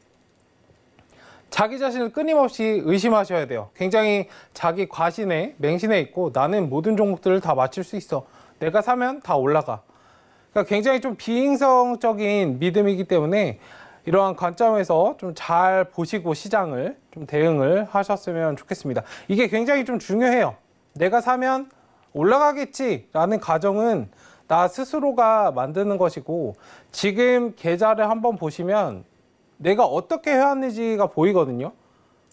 자기 자신을 끊임없이 의심하셔야 돼요. 굉장히 자기 과신에 맹신해 있고 나는 모든 종목들을 다 맞출 수 있어. 내가 사면 다 올라가. 그러니까 굉장히 좀 비행성적인 믿음이기 때문에 이러한 관점에서 좀 잘 보시고 시장을 좀 대응을 하셨으면 좋겠습니다. 이게 굉장히 좀 중요해요. 내가 사면 올라가겠지라는 가정은 나 스스로가 만드는 것이고 지금 계좌를 한번 보시면 내가 어떻게 해왔는지가 보이거든요.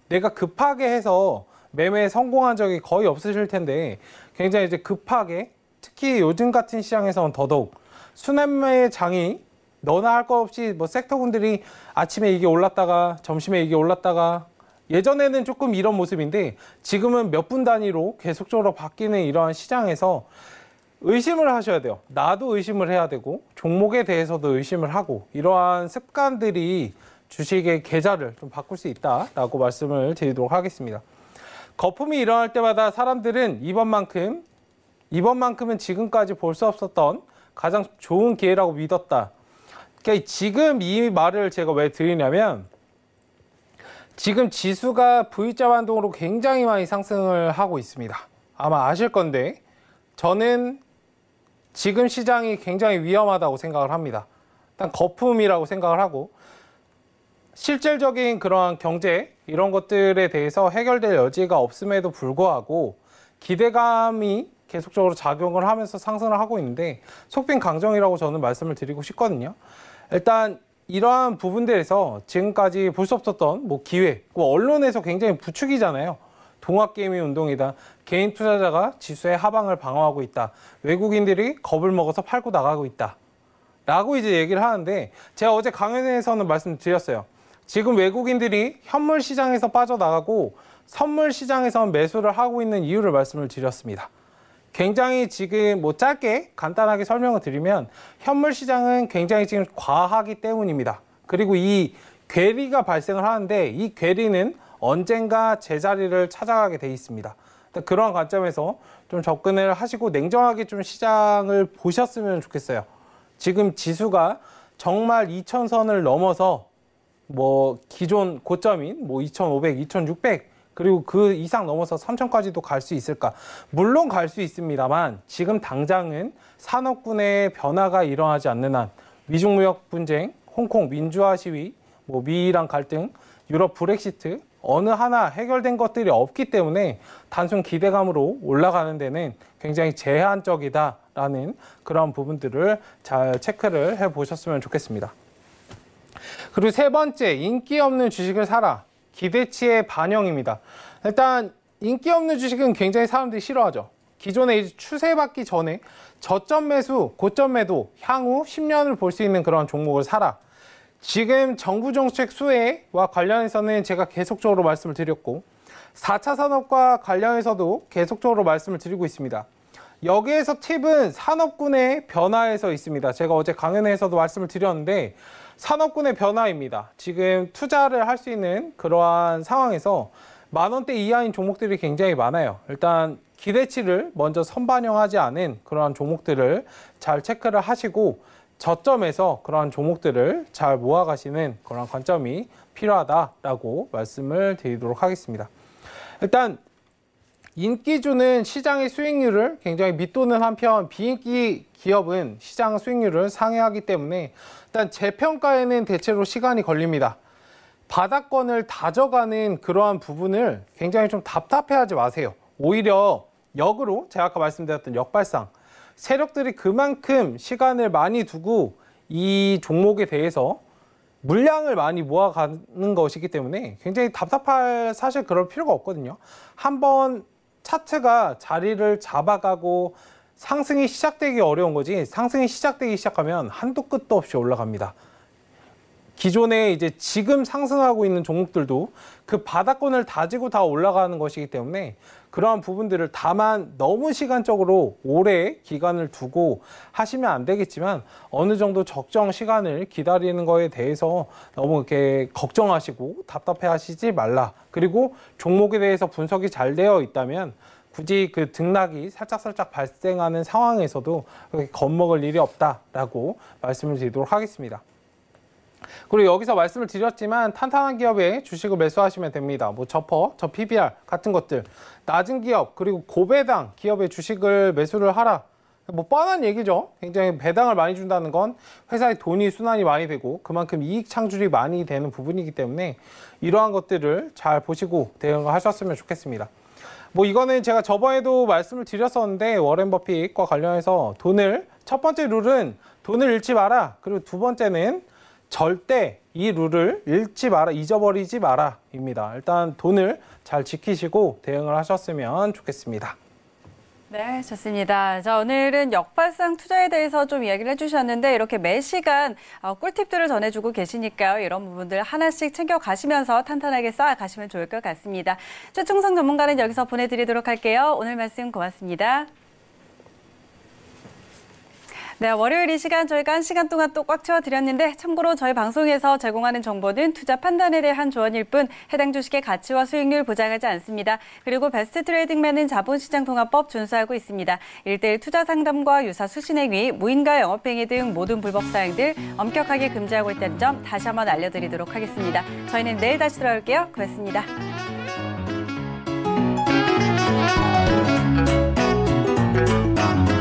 내가 급하게 해서 매매에 성공한 적이 거의 없으실 텐데 굉장히 이제 급하게 특히 요즘 같은 시장에서는 더더욱 순환매의 장이 너나 할 것 없이 뭐 섹터군들이 아침에 이게 올랐다가 점심에 이게 올랐다가 예전에는 조금 이런 모습인데 지금은 몇 분 단위로 계속적으로 바뀌는 이러한 시장에서 의심을 하셔야 돼요. 나도 의심을 해야 되고 종목에 대해서도 의심을 하고 이러한 습관들이 주식의 계좌를 좀 바꿀 수 있다라고 말씀을 드리도록 하겠습니다. 거품이 일어날 때마다 사람들은 이번만큼 이번만큼은 지금까지 볼 수 없었던 가장 좋은 기회라고 믿었다. 그러니까 지금 이 말을 제가 왜 드리냐면 지금 지수가 V자 반동으로 굉장히 많이 상승을 하고 있습니다. 아마 아실 건데 저는 지금 시장이 굉장히 위험하다고 생각을 합니다. 일단 거품이라고 생각을 하고 실질적인 그러한 경제 이런 것들에 대해서 해결될 여지가 없음에도 불구하고 기대감이 계속적으로 작용을 하면서 상승을 하고 있는데 속빈 강정이라고 저는 말씀을 드리고 싶거든요. 일단 이러한 부분들에서 지금까지 볼 수 없었던 뭐 기회, 뭐 언론에서 굉장히 부추기잖아요. 동학개미 운동이다. 개인 투자자가 지수의 하방을 방어하고 있다. 외국인들이 겁을 먹어서 팔고 나가고 있다. 라고 이제 얘기를 하는데 제가 어제 강연에서는 말씀드렸어요. 지금 외국인들이 현물 시장에서 빠져나가고 선물 시장에서 매수를 하고 있는 이유를 말씀을 드렸습니다. 굉장히 지금 뭐 짧게 간단하게 설명을 드리면 현물 시장은 굉장히 지금 과하기 때문입니다. 그리고 이 괴리가 발생을 하는데 이 괴리는 언젠가 제자리를 찾아가게 돼 있습니다. 그런 관점에서 좀 접근을 하시고 냉정하게 좀 시장을 보셨으면 좋겠어요. 지금 지수가 정말 2 0 0 0선을 넘어서 뭐 기존 고점인 뭐 2,500, 2,600 그리고 그 이상 넘어서 3천까지도 갈 수 있을까? 물론 갈 수 있습니다만 지금 당장은 산업군의 변화가 일어나지 않는 한 미중 무역 분쟁, 홍콩 민주화 시위, 뭐 미이란 갈등, 유럽 브렉시트 어느 하나 해결된 것들이 없기 때문에 단순 기대감으로 올라가는 데는 굉장히 제한적이다라는 그런 부분들을 잘 체크를 해 보셨으면 좋겠습니다. 그리고 세 번째, 인기 없는 주식을 사라. 기대치의 반영입니다. 일단 인기 없는 주식은 굉장히 사람들이 싫어하죠. 기존에 추세 받기 전에 저점 매수, 고점 매도, 향후 10년을 볼 수 있는 그런 종목을 사라. 지금 정부 정책 수혜와 관련해서는 제가 계속적으로 말씀을 드렸고 4차 산업과 관련해서도 계속적으로 말씀을 드리고 있습니다. 여기에서 팁은 산업군의 변화에서 있습니다. 제가 어제 강연회에서도 말씀을 드렸는데 산업군의 변화입니다. 지금 투자를 할 수 있는 그러한 상황에서 만 원대 이하인 종목들이 굉장히 많아요. 일단 기대치를 먼저 선반영하지 않은 그러한 종목들을 잘 체크를 하시고 저점에서 그러한 종목들을 잘 모아가시는 그런 관점이 필요하다라고 말씀을 드리도록 하겠습니다. 일단 인기주는 시장의 수익률을 굉장히 밑도는 한편 비인기 기업은 시장 수익률을 상회하기 때문에 일단 재평가에는 대체로 시간이 걸립니다. 바닥권을 다져가는 그러한 부분을 굉장히 좀 답답해하지 마세요. 오히려 역으로 제가 아까 말씀드렸던 역발상 세력들이 그만큼 시간을 많이 두고 이 종목에 대해서 물량을 많이 모아가는 것이기 때문에 굉장히 답답할 사실 그럴 필요가 없거든요. 한번 차트가 자리를 잡아가고 상승이 시작되기 어려운 거지 상승이 시작되기 시작하면 한도 끝도 없이 올라갑니다. 기존에 이제 지금 상승하고 있는 종목들도 그 바닥권을 다지고 다 올라가는 것이기 때문에 그러한 부분들을 다만 너무 시간적으로 오래 기간을 두고 하시면 안 되겠지만 어느 정도 적정 시간을 기다리는 거에 대해서 너무 이렇게 걱정하시고 답답해 하시지 말라. 그리고 종목에 대해서 분석이 잘 되어 있다면 굳이 그 등락이 살짝살짝 발생하는 상황에서도 그렇게 겁먹을 일이 없다라고 말씀을 드리도록 하겠습니다. 그리고 여기서 말씀을 드렸지만 탄탄한 기업에 주식을 매수하시면 됩니다. 뭐 저퍼, 저 PBR 같은 것들 낮은 기업 그리고 고배당 기업의 주식을 매수를 하라. 뭐 뻔한 얘기죠. 굉장히 배당을 많이 준다는 건 회사의 돈이 순환이 많이 되고 그만큼 이익 창출이 많이 되는 부분이기 때문에 이러한 것들을 잘 보시고 대응을 하셨으면 좋겠습니다. 뭐 이거는 제가 저번에도 말씀을 드렸었는데 워렌 버핏과 관련해서 돈을 첫 번째 룰은 돈을 잃지 마라. 그리고 두 번째는 절대 이 룰을 잃지 마라, 잊어버리지 마라입니다. 일단 돈을 잘 지키시고 대응을 하셨으면 좋겠습니다. 네, 좋습니다. 자, 오늘은 역발상 투자에 대해서 좀 이야기를 해주셨는데 이렇게 매 시간 어, 꿀팁들을 전해주고 계시니까요. 이런 부분들 하나씩 챙겨가시면서 탄탄하게 쌓아가시면 좋을 것 같습니다. 최충성 전문가는 여기서 보내드리도록 할게요. 오늘 말씀 고맙습니다. 네, 월요일 이 시간 저희가 한 시간 동안 또 꽉 채워드렸는데 참고로 저희 방송에서 제공하는 정보는 투자 판단에 대한 조언일 뿐 해당 주식의 가치와 수익률 보장하지 않습니다. 그리고 베스트 트레이딩맨은 자본시장 통합법 준수하고 있습니다. 일대일 투자 상담과 유사 수신행위, 무인가 영업행위 등 모든 불법 사항들 엄격하게 금지하고 있다는 점 다시 한번 알려드리도록 하겠습니다. 저희는 내일 다시 돌아올게요. 고맙습니다. Thank you.